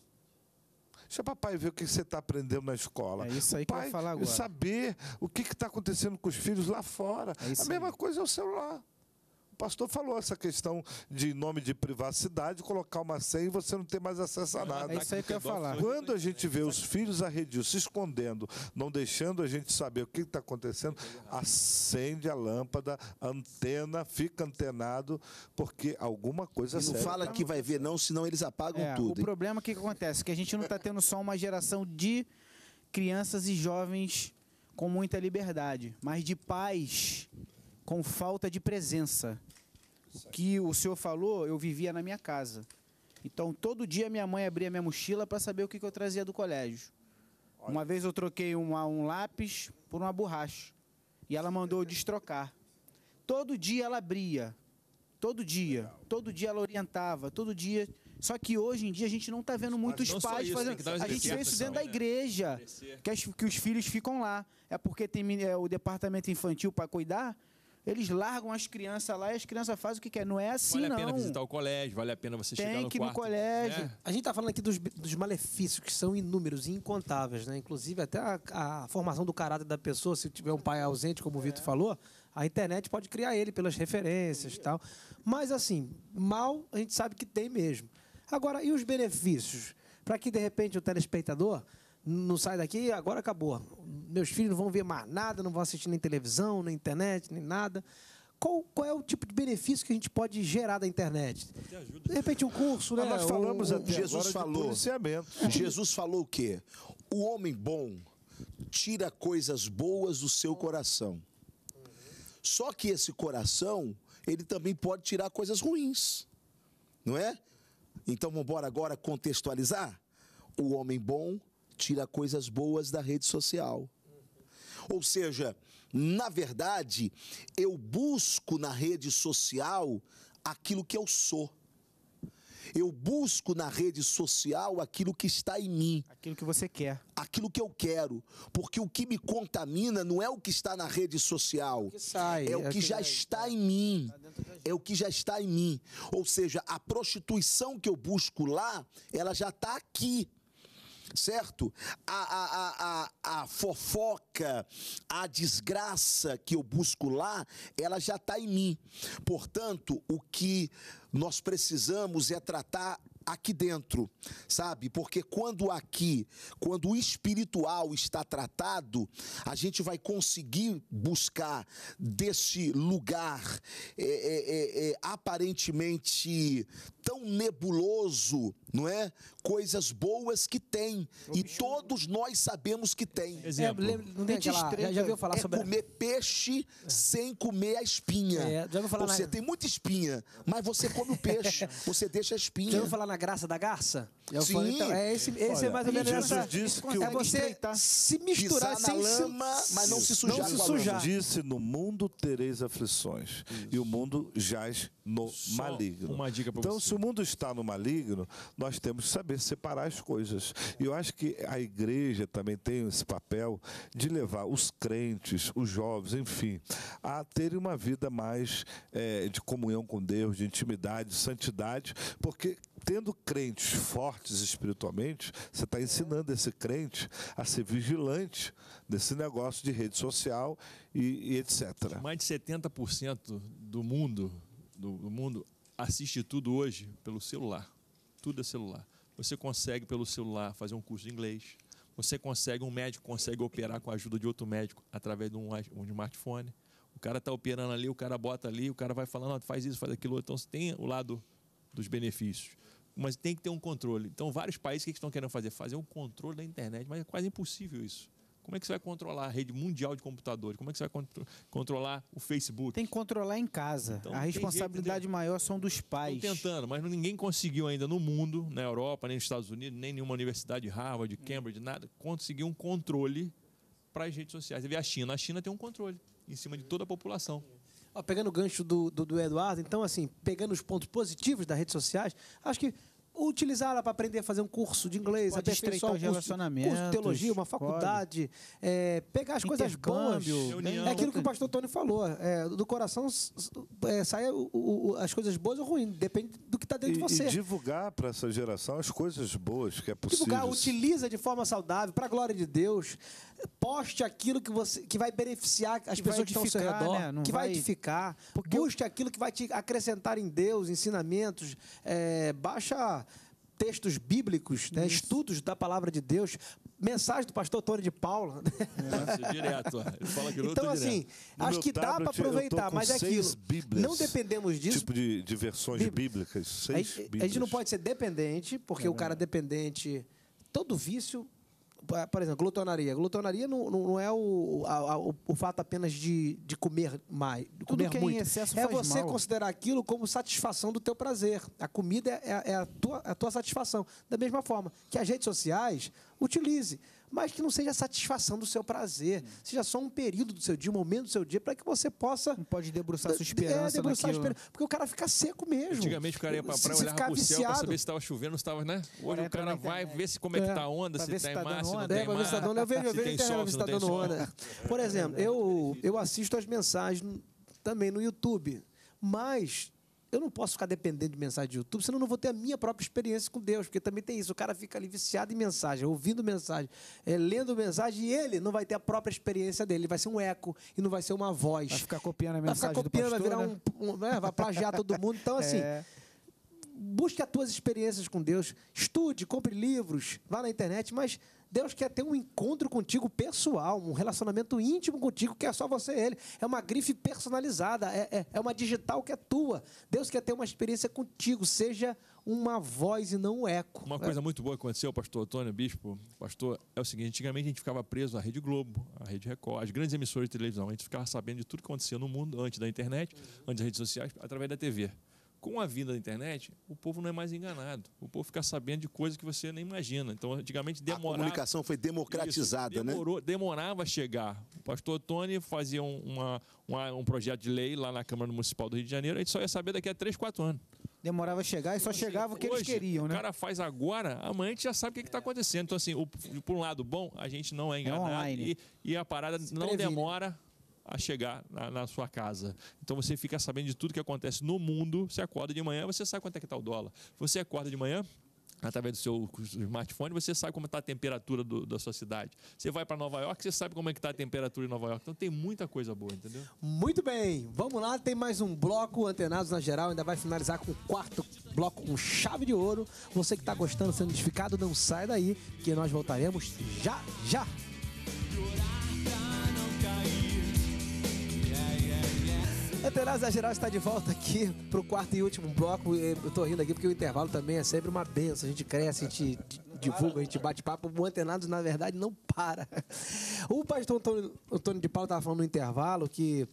Deixa papai ver o que você está aprendendo na escola. É isso aí que eu vou falar agora. Saber o que está acontecendo com os filhos lá fora. É a mesma aí. coisa é o celular pastor falou essa questão de nome de privacidade, colocar uma senha e você não ter mais acesso a é, nada. É isso aí que eu ia falar. Quando a gente vê os filhos arredios se escondendo, não deixando a gente saber o que está acontecendo, acende a lâmpada, antena, fica antenado, porque alguma coisa e não fala que vai ver não, senão eles apagam é, tudo. O hein? problema é que acontece, que a gente não está tendo só uma geração de crianças e
jovens com muita liberdade, mas de pais com falta de presença. O que o senhor falou, eu vivia na minha casa. Então, todo dia minha mãe abria minha mochila para saber o que, que, eu trazia do colégio. Olha. Uma vez eu troquei um lápis por uma borracha. E ela mandou eu destrocar. Todo dia ela abria. Todo dia. Legal. Todo dia ela orientava. Todo dia. Só que hoje em dia a gente não está vendo muitos pais isso, fazendo. a gente vê isso dentro da né? igreja. Que, as, que os filhos ficam lá. É porque tem é, o departamento infantil para cuidar eles largam as crianças lá e as crianças fazem o que quer. Não é assim, não. Vale a assim, pena visitar
o colégio, vale a pena você
Tem chegar no que no colégio. Né?
A gente está falando aqui dos, dos malefícios, que são inúmeros e incontáveis, né? Inclusive, até a, a formação do caráter da pessoa, se tiver um pai ausente, como o Vitor é. falou, a internet pode criar ele pelas referências e tal. Mas, assim, mal a gente sabe que tem mesmo. Agora, e os benefícios? Para que, de repente, o telespectador não sai daqui, agora acabou. Meus filhos não vão ver mais nada, não vão assistir nem televisão, nem internet, nem nada. Qual, qual é o tipo de benefício que a gente pode gerar da internet? De repente, um curso, né? nós falamos
o, até Jesus falou, policiamento. Jesus falou o quê? O homem bom tira coisas boas do seu coração. Só que esse coração, ele também pode tirar coisas ruins. Não é? Então vamos agora contextualizar? O homem bom tira coisas boas da rede social. Ou seja, na verdade, eu busco na rede social aquilo que eu sou. Eu busco na rede social aquilo que está em mim. Aquilo que você quer. Aquilo que eu quero. Porque o que me contamina não é o que está na rede social. É o que, sai, é o é que, já está em mim. é o que já está em mim. Ou seja, a prostituição que eu busco lá, ela já está aqui certo? A, a, a, a, fofoca, a desgraça que eu busco lá, ela já está em mim. Portanto, o que nós precisamos é tratar aqui dentro, sabe? Porque quando aqui, quando o espiritual está tratado, a gente vai conseguir buscar desse lugar é, é, é, aparentemente tão nebuloso não é? Coisas boas que tem. O e bicho. todos nós sabemos que tem. É, Exemplo. É, não tem é, aquela, já, já viu falar é sobre... comer peixe é. sem comer a espinha. É, já viu falar você na... tem muita espinha, mas você come o peixe, você deixa a espinha. Já ouviu falar na graça da
garça? Eu Sim. Falei, então, é esse, esse é Olha, é mais ou menos Jesus essa, disse que é você se misturar
sem lama, se, mas não se sujar. Não se sujar. Disse, no mundo tereis aflições, Isso. e o mundo jaz no Só maligno. Uma dica então, você. se o mundo está no maligno, nós temos que saber separar as coisas. E eu acho que a igreja também tem esse papel de levar os crentes, os jovens, enfim, a terem uma vida mais é, de comunhão com Deus, de intimidade, de santidade, porque tendo crentes fortes espiritualmente, você está ensinando esse crente a ser vigilante desse negócio de rede social e, e etc.
Mais de 70% do mundo do, do mundo assiste tudo hoje pelo celular. Tudo é celular. Você consegue pelo celular fazer um curso de inglês. Você consegue, um médico consegue operar com a ajuda de outro médico através de um, um smartphone. O cara está operando ali, o cara bota ali, o cara vai falando, faz isso, faz aquilo. Então você tem o lado dos benefícios. Mas tem que ter um controle. Então, vários países o que estão querendo fazer? Fazer um controle da internet, mas é quase impossível isso. Como é que você vai controlar a rede mundial de computadores? Como é que você vai contro controlar o Facebook? Tem que controlar em
casa. Então, a responsabilidade de... maior são dos pais. Estou
tentando, mas ninguém conseguiu ainda no mundo, na Europa, nem nos Estados Unidos, nem nenhuma universidade de Harvard, de hum. Cambridge, nada,
conseguiu um controle
para as redes sociais. Você vê a China. A China tem um controle em cima de toda a população.
Ó, pegando o gancho do, do, do Eduardo, então, assim, pegando os pontos positivos das redes sociais, acho que utilizá-la para aprender a fazer um curso de inglês, Pode aperfeiçoar um curso, curso de teologia, uma faculdade, é, pegar as coisas boas. é aquilo que o pastor Tony falou. É, do coração é, as coisas boas ou ruins, depende do que está dentro e, de você. E
divulgar para essa geração as coisas boas que é possível. Divulgar,
utiliza de forma saudável, para a glória de Deus. Poste aquilo que você que vai beneficiar as que pessoas edificar, que estão ao seu redor, né? que vai, edificar. Porque eu... aquilo que vai te acrescentar em Deus, ensinamentos. É, baixa textos bíblicos, né? estudos da palavra de Deus, mensagem do pastor Tony de Paula. Né? direto, então, assim, acho que dá para aproveitar, mas é aquilo. Bíblias, não
dependemos disso. Tipo de, de versões bíblicas, seis a, A gente não pode
ser dependente, porque é. o cara dependente. Todo vício por exemplo, glutonaria. Glutonaria não, não é o, a, a, o fato apenas de, de comer mais, de Tudo comer que é muito. Em excesso é você mal. considerar aquilo como satisfação do teu prazer. A comida é, é, é a, tua, a tua satisfação. Da mesma forma que as redes sociais utilize mas que não seja a satisfação do seu prazer, hum. seja só um período do seu dia, um momento do seu dia, para que você possa. Não pode debruçar sua esperança. É, debruçar naquilo. a esperança. Porque o cara fica seco mesmo. Antigamente o cara ia pra praia, se, olhava pro viciado. céu pra saber
se estava chovendo, se tava, né? Hoje é, o cara vai ver se como é, que tá a é, onda, se, se tá em mar, se não tem é, se tá dando, eu vejo, eu internet, se tá dando
onda. Por é exemplo, eu, eu assisto as mensagens também no YouTube, mas eu não posso ficar dependendo de mensagem de YouTube, senão eu não vou ter a minha própria experiência com Deus, porque também tem isso. O cara fica ali viciado em mensagem, ouvindo mensagem, é, lendo mensagem, e ele não vai ter a própria experiência dele. Ele vai ser um eco e não vai ser uma voz. Vai ficar copiando a mensagem. Vai ficar copiando, pastor, vai virar um. um né? Vai plagiar todo mundo. Então, é. assim. É. Busque as tuas experiências com Deus, estude, compre livros, vá na internet, mas Deus quer ter um encontro contigo pessoal, um relacionamento íntimo contigo que é só você e Ele. É uma grife personalizada, é, é, é uma digital que é tua. Deus quer ter uma experiência contigo, seja uma voz e não um eco. Uma é. coisa
muito boa que aconteceu, pastor Antônio Bispo, pastor, é o seguinte, antigamente a gente ficava preso à Rede Globo, à Rede Record, às grandes emissoras de televisão. A gente ficava sabendo de tudo que acontecia no mundo antes da internet, uhum. antes das redes sociais, através da TV. Com a vinda da internet, o povo não é mais enganado. O povo fica sabendo de coisas que você nem imagina. Então, antigamente demorava. A comunicação
foi democratizada, né? isso, demorou, né?
Demorava a chegar. O pastor Tony fazia uma, uma, um projeto de lei lá na Câmara Municipal do Rio de Janeiro, a gente só ia saber daqui a 3, 4
anos. Demorava a chegar e só assim, chegava o que eles queriam, né? O
cara faz agora, amanhã a gente já sabe o que é está acontecendo. Então, assim, o, por um lado bom, a gente não é, é enganado. É e, e, a parada Se não previne. demora a chegar na, na, sua casa. Então você fica sabendo de tudo que acontece no mundo. Você acorda de manhã, você sabe quanto é que está o dólar. Você acorda de manhã, através do seu smartphone, você sabe como está a temperatura do, da sua cidade. Você vai para Nova York, você sabe como é que está a temperatura em Nova York. Então tem muita coisa boa, entendeu?
Muito bem, vamos lá, tem mais um bloco Antenados na Geral, ainda vai finalizar com o quarto bloco com chave de ouro. Você que está gostando, sendo notificado, não sai daí, que nós voltaremos já, já! Antenasa Geral está de volta aqui para o quarto e último bloco. Eu estou rindo aqui porque o intervalo também é sempre uma benção. A gente cresce, a gente divulga, a gente bate papo. O antenado na verdade, não para. O pastor Antônio, Antônio de Paulo estava falando no intervalo que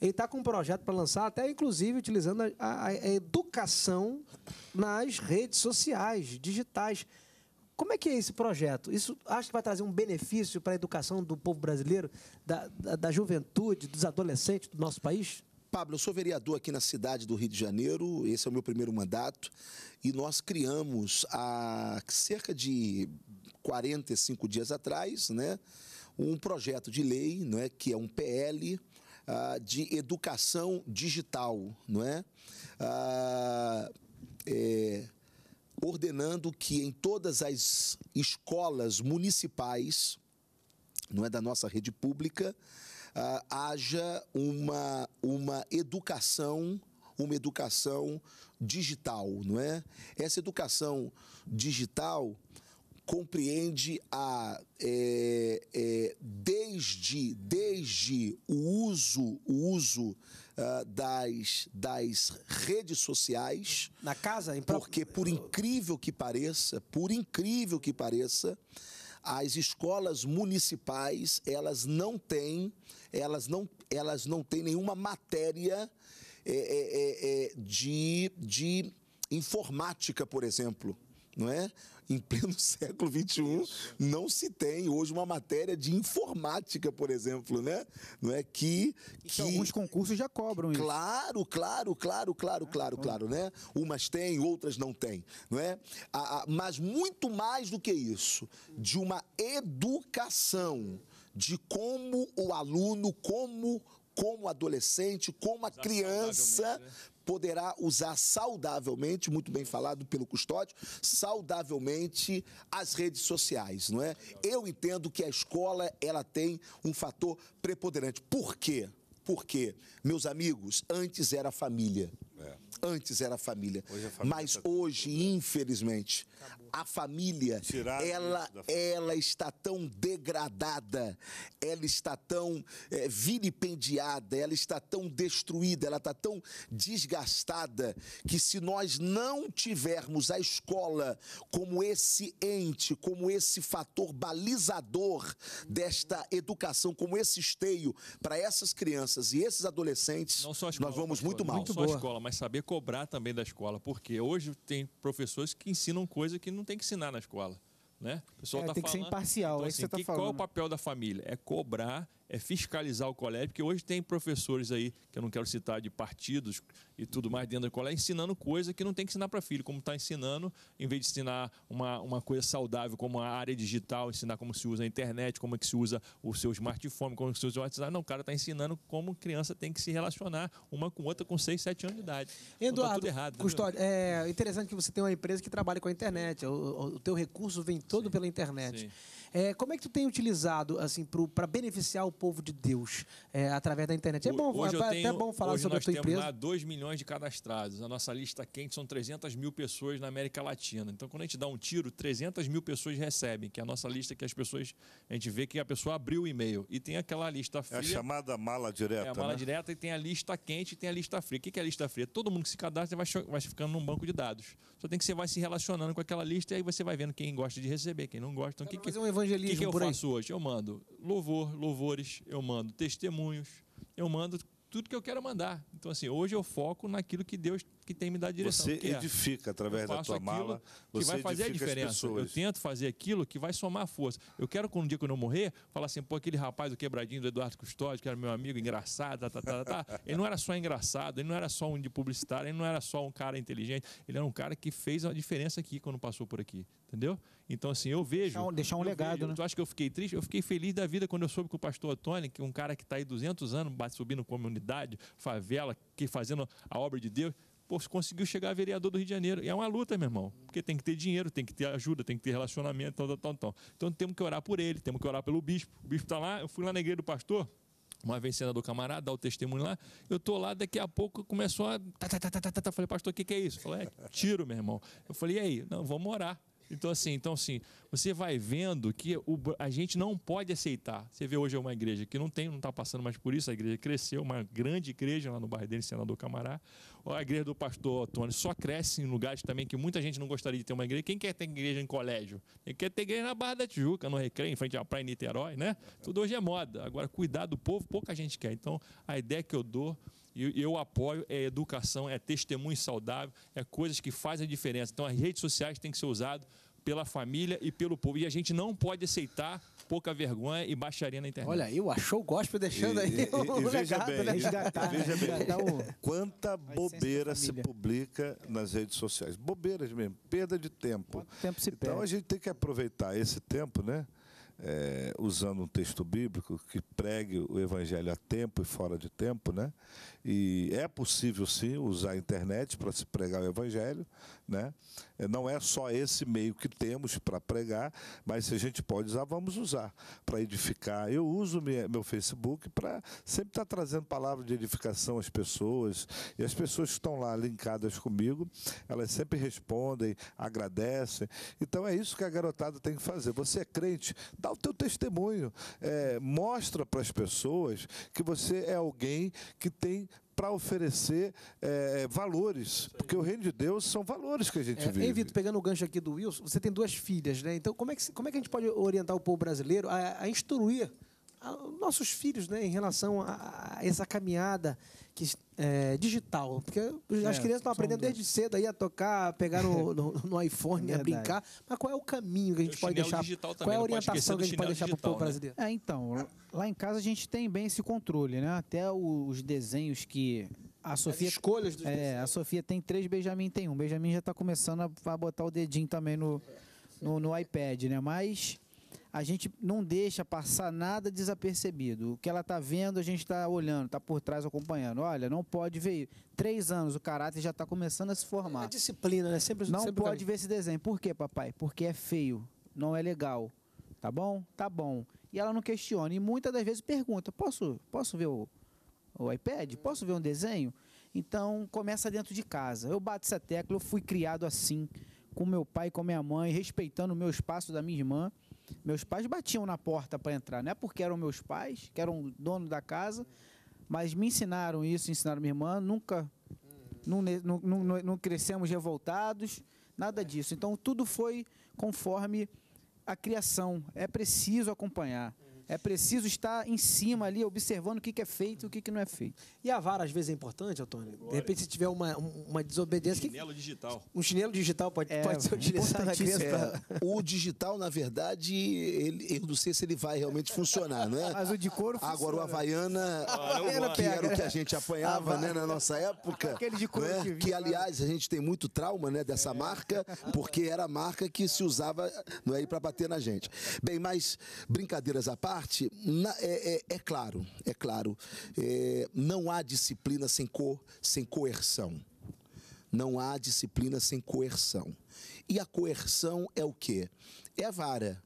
ele está com um projeto para lançar, até inclusive utilizando a, a, a educação nas redes sociais, digitais. Como é que é esse projeto? Isso acho que vai trazer um benefício para a educação do povo brasileiro, da, da, da, juventude, dos adolescentes do nosso país?
Pablo, eu sou vereador aqui na cidade do Rio de Janeiro, esse é o meu primeiro mandato, e nós criamos há cerca de 45 dias atrás né, um projeto de lei, não é, que é um PL, uh, ah, de educação digital, não é? Uh, é ordenando que em todas as escolas municipais, não é da nossa rede pública, uh, haja uma, uma educação uma educação digital, não é? Essa educação digital compreende a é, é, desde desde o uso o uso uh, das, das redes sociais na casa em porque por incrível que pareça por incrível que pareça as escolas municipais elas não têm elas não elas não têm nenhuma matéria é, é, é, de, de informática por exemplo não é? Em pleno século XXI, não se tem hoje uma matéria de informática, por exemplo, né? Não é que, que alguns concursos já cobram isso. Claro, claro, claro, claro, ah, claro, bom. É, claro, né? Umas têm, outras não têm, não é? A, a, mas muito mais do que isso, de uma educação de como o aluno, como como adolescente, como a criança, né? poderá usar saudavelmente, muito bem falado pelo custódio, saudavelmente as redes sociais, não é? Eu entendo que a escola ela tem um fator preponderante. Por quê? Porque, meus amigos, antes era família. É. Antes era família. Hoje é família mas tá hoje, é. infelizmente, Acabou. a família, ela, ela está tão degradada, ela está tão é, vilipendiada, ela está tão destruída, ela está tão desgastada, que se nós não tivermos a escola como esse ente, como esse fator balizador desta educação, como esse esteio para essas crianças e esses adolescentes, escola, nós vamos muito mal. Muito boa
mas saber cobrar também da escola, porque hoje tem professores que ensinam coisa que não tem que ensinar na escola. Né? O pessoal é, tá tem falando, que ser imparcial, então, é assim, tá que você falando. Qual é o papel da família? É cobrar é fiscalizar o colégio, porque hoje tem professores aí, que eu não quero citar, de partidos e tudo mais dentro do colégio, ensinando coisa que não tem que ensinar para filho, como está ensinando, em vez de ensinar uma, uma coisa saudável, como a área digital, ensinar como se usa a internet, como é que se usa o seu smartphone, como é que se usa o WhatsApp. Não, o cara está ensinando como criança tem que se relacionar uma com outra com 6, 7 anos de idade.
Eduardo, então, tudo errado, né, Custódio, é interessante que você tem uma empresa que trabalha com a internet, o, o teu recurso vem todo sim, pela internet. É, como é que tu tem utilizado assim para beneficiar o povo de Deus é, através da internet. É bom, hoje é até tenho, bom falar sobre a tua empresa. lá
2 milhões de cadastrados. A nossa lista quente são 300 mil pessoas na América Latina. Então, quando a gente dá um tiro, 300 mil pessoas recebem, que é a nossa lista que as pessoas... A gente vê que a pessoa abriu o e-mail. E tem aquela lista fria... É a chamada
mala direta, É a mala né?
direta e tem a lista quente e tem a lista fria. O que é a lista fria? Todo mundo que se cadastra vai, vai ficando num banco de dados. Só então tem que você vai se relacionando com aquela lista e aí você vai vendo quem gosta de receber, quem não gosta. Então, que, fazer um que, que eu faço hoje? Eu mando louvor, louvores, eu mando testemunhos, eu mando tudo que eu quero mandar. Então, assim, hoje eu foco naquilo que Deus que tem me dado direção. Você edifica através da tua mala. Você que vai fazer a diferença. Eu tento fazer aquilo que vai somar força. Eu quero que um dia que eu morrer, falar assim, pô, aquele rapaz do quebradinho do Eduardo Custódio, que era meu amigo, engraçado, tá, tá, tá, tá. Ele não era só engraçado, ele não era só um de publicitário, ele não era só um cara inteligente, ele era um cara que fez a diferença aqui quando passou por aqui. Entendeu? Então, assim, eu vejo. Deixar um, deixar um legado, vejo, né? Tu acha que eu fiquei triste? Eu fiquei feliz da vida quando eu soube que o pastor Tony, que é um cara que está aí 200 anos subindo comunidade, favela, que fazendo a obra de Deus, pô, conseguiu chegar a vereador do Rio de Janeiro. E é uma luta, meu irmão. Porque tem que ter dinheiro, tem que ter ajuda, tem que ter relacionamento, tal, tal, tal. tal. Então temos que orar por ele, temos que orar pelo bispo. O bispo está lá, eu fui lá na igreja do pastor. Uma vez do camarada, dá o testemunho lá. Eu tô lá, daqui a pouco começou a. Tá, tá, tá, tá, tá, tá, tá. Falei, pastor, o que, que é isso? Falei, é tiro, meu irmão. Eu falei, e aí? Não, vamos orar. Então, assim, então, assim, você vai vendo que o, a gente não pode aceitar. Você vê hoje é uma igreja que não tem, não está passando mais por isso, a igreja cresceu, uma grande igreja lá no bairro dele, senador Camará. A igreja do pastor Otônio só cresce em lugares também que muita gente não gostaria de ter uma igreja. Quem quer ter igreja em colégio? Quem quer ter igreja na Barra da Tijuca, no Recreio, em frente à praia em Niterói, né? Tudo hoje é moda. Agora, cuidar do povo, pouca gente quer. Então, a ideia que eu dou e eu apoio é educação, é testemunho saudável, é coisas que fazem a diferença. Então as redes sociais têm que ser usadas pela família e pelo povo. E a gente não pode aceitar pouca vergonha e baixaria na internet.
Olha, eu achou o gospel deixando aí e, o veja legado,
bem, né? Quanta bobeira se publica nas redes sociais. Bobeiras mesmo, perda de tempo. Quanto tempo se perde. Então a gente tem que aproveitar esse tempo, né? é, usando um texto bíblico que pregue o evangelho a tempo e fora de tempo, né? E é possível sim usar a internet para se pregar o evangelho, né? É, não é só esse meio que temos para pregar, mas se a gente pode usar, vamos usar para edificar. Eu uso meu Facebook para sempre estar tá trazendo palavras de edificação às pessoas. E as pessoas que estão lá linkadas comigo, elas sempre respondem, agradecem. Então é isso que a garotada tem que fazer. Você é crente, dá o teu testemunho. É, mostra para as pessoas que você é alguém que tem para oferecer é, valores, porque o reino de Deus são valores que a gente é, vive. Hein, Vitor,
pegando o gancho aqui do Wilson, você tem duas filhas, né? Então, como é que, como é que a gente pode orientar o povo brasileiro a, a instruir nossos filhos, né, em relação a, a essa caminhada que, é, digital. Porque as é, crianças estão aprendendo dois. desde cedo aí a tocar, a pegar no, no, no iPhone, a brincar. Mas qual é o caminho que a gente pode deixar? Qual também, é a orientação que a gente pode deixar para o povo né? brasileiro? É, então,
lá em casa a gente tem bem esse controle, né? Até os desenhos que a Sofia. As escolhas dos É, desenhos. a Sofia tem três, Benjamin tem um. Benjamin já está começando a, a botar o dedinho também no, no, no iPad, né? Mas a gente não deixa passar nada desapercebido. O que ela está vendo, a gente está olhando, está por trás acompanhando. Olha, não pode ver. Três anos, o caráter já está começando a se formar. É disciplina, né? Sempre Não sempre pode ver esse desenho. Por quê, papai? Porque é feio, não é legal. Tá bom? Tá bom. E ela não questiona. E muitas das vezes pergunta: posso, posso ver o, o iPad? Posso ver um desenho? Então começa dentro de casa. Eu bato essa tecla, eu fui criado assim, com meu pai, com minha mãe, respeitando o meu espaço da minha irmã. Meus pais batiam na porta para entrar, não é porque eram meus pais, que eram dono da casa, mas me ensinaram isso, ensinaram minha irmã, nunca, não, não, não, não crescemos revoltados, nada disso. Então tudo foi conforme a criação, é preciso acompanhar. É preciso estar
em cima ali, observando o que, que é feito e o que, que não é feito. E a vara, às vezes, é importante, Antônio? Glória. De repente, se tiver uma, uma
desobediência... Um
chinelo que... digital. Um chinelo digital pode, é, pode ser é utilizado na criança. É. Pra...
O digital, na verdade, ele, eu não sei se ele vai realmente funcionar, né? Mas o de couro funciona. Agora, o Havaiana, Havaiana que era o que a gente apanhava né, na nossa época. Aquele de couro né? que, vinha, que, aliás, a gente tem muito trauma né, dessa é. marca, porque era a marca que se usava não é, para bater na gente. Bem, mas brincadeiras à parte, parte, na, é, é, é, claro, é claro, é, não há disciplina sem, co, sem coerção. Não há disciplina sem coerção. E a coerção é o quê? É a vara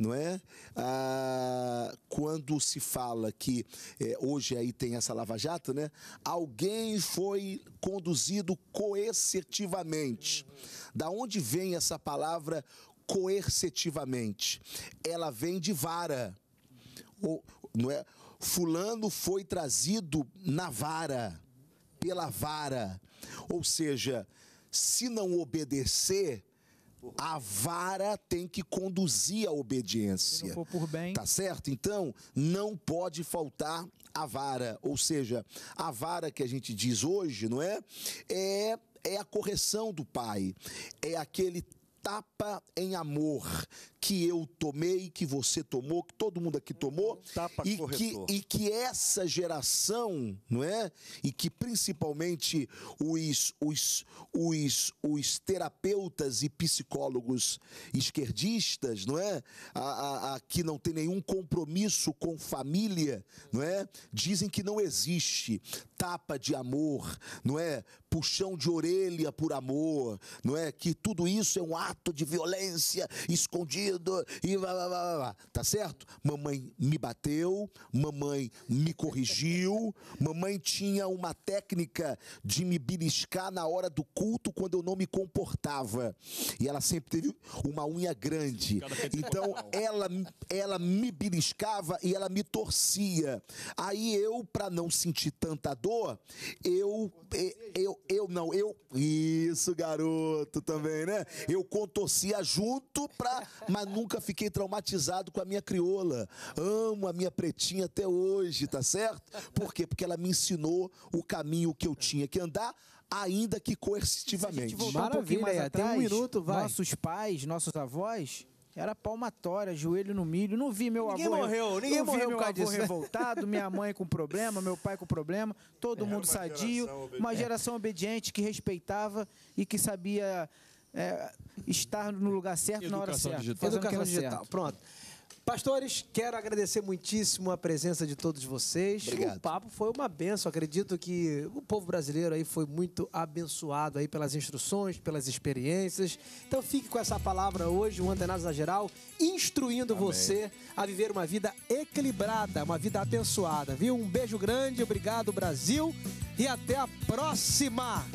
não é? Ah, quando se fala que é, hoje aí tem essa lava-jato, né? Alguém foi conduzido coercitivamente. Da onde vem essa palavra coercitivamente? Ela vem de vara ou, não é? Fulano foi trazido na vara, pela vara. Ou seja, se não obedecer, a vara tem que conduzir a obediência. Se não for por bem. Tá certo? Então, não pode faltar a vara. Ou seja, a vara que a gente diz hoje, não é? É é a correção do pai, é aquele tapa em amor que eu tomei, que você tomou, que todo mundo aqui tomou, tapa e, que, e que essa geração, não é? E que principalmente os, os, os, os terapeutas e psicólogos esquerdistas, não é? A, a, a, que não tem nenhum compromisso com família, não é? Dizem que não existe tapa de amor, não é? Puxão de orelha por amor, não é? Que tudo isso é um ato ato de violência escondido e blá, blá, blá, blá. tá certo? Mamãe me bateu, mamãe me corrigiu, mamãe tinha uma técnica de me beliscar na hora do culto quando eu não me comportava. E ela sempre teve uma unha grande. Então ela, ela me beliscava e ela me torcia. Aí eu, para não sentir tanta dor, eu, eu, eu, eu não, eu, isso garoto também, né? Eu contorcia junto pra. Mas nunca fiquei traumatizado com a minha crioula. Amo a minha pretinha até hoje, tá certo? Por quê? Porque ela me ensinou o caminho que eu tinha que andar, ainda que coercitivamente. Se Maravilha, um mais atrás, é, tem um minuto, vai. Nossos pais, nossos
avós. Era palmatória, joelho no milho. Não vi meu ninguém avô. Morreu, ninguém morreu, meu avô revoltado, minha mãe com problema, meu pai com problema, todo é, mundo uma sadio, geração uma geração obediente que respeitava e que sabia é, estar no lugar certo Educação na hora certa. Digital. É Educação digital.
Pronto. Pastores, quero agradecer muitíssimo a presença de todos vocês. Obrigado. O papo foi uma benção. Acredito que o povo brasileiro aí foi muito abençoado aí pelas instruções, pelas experiências. Então fique com essa palavra hoje, o Antenados na Geral, instruindo Amém. você a viver uma vida equilibrada, uma vida abençoada, viu? Um beijo grande, obrigado Brasil e até a próxima!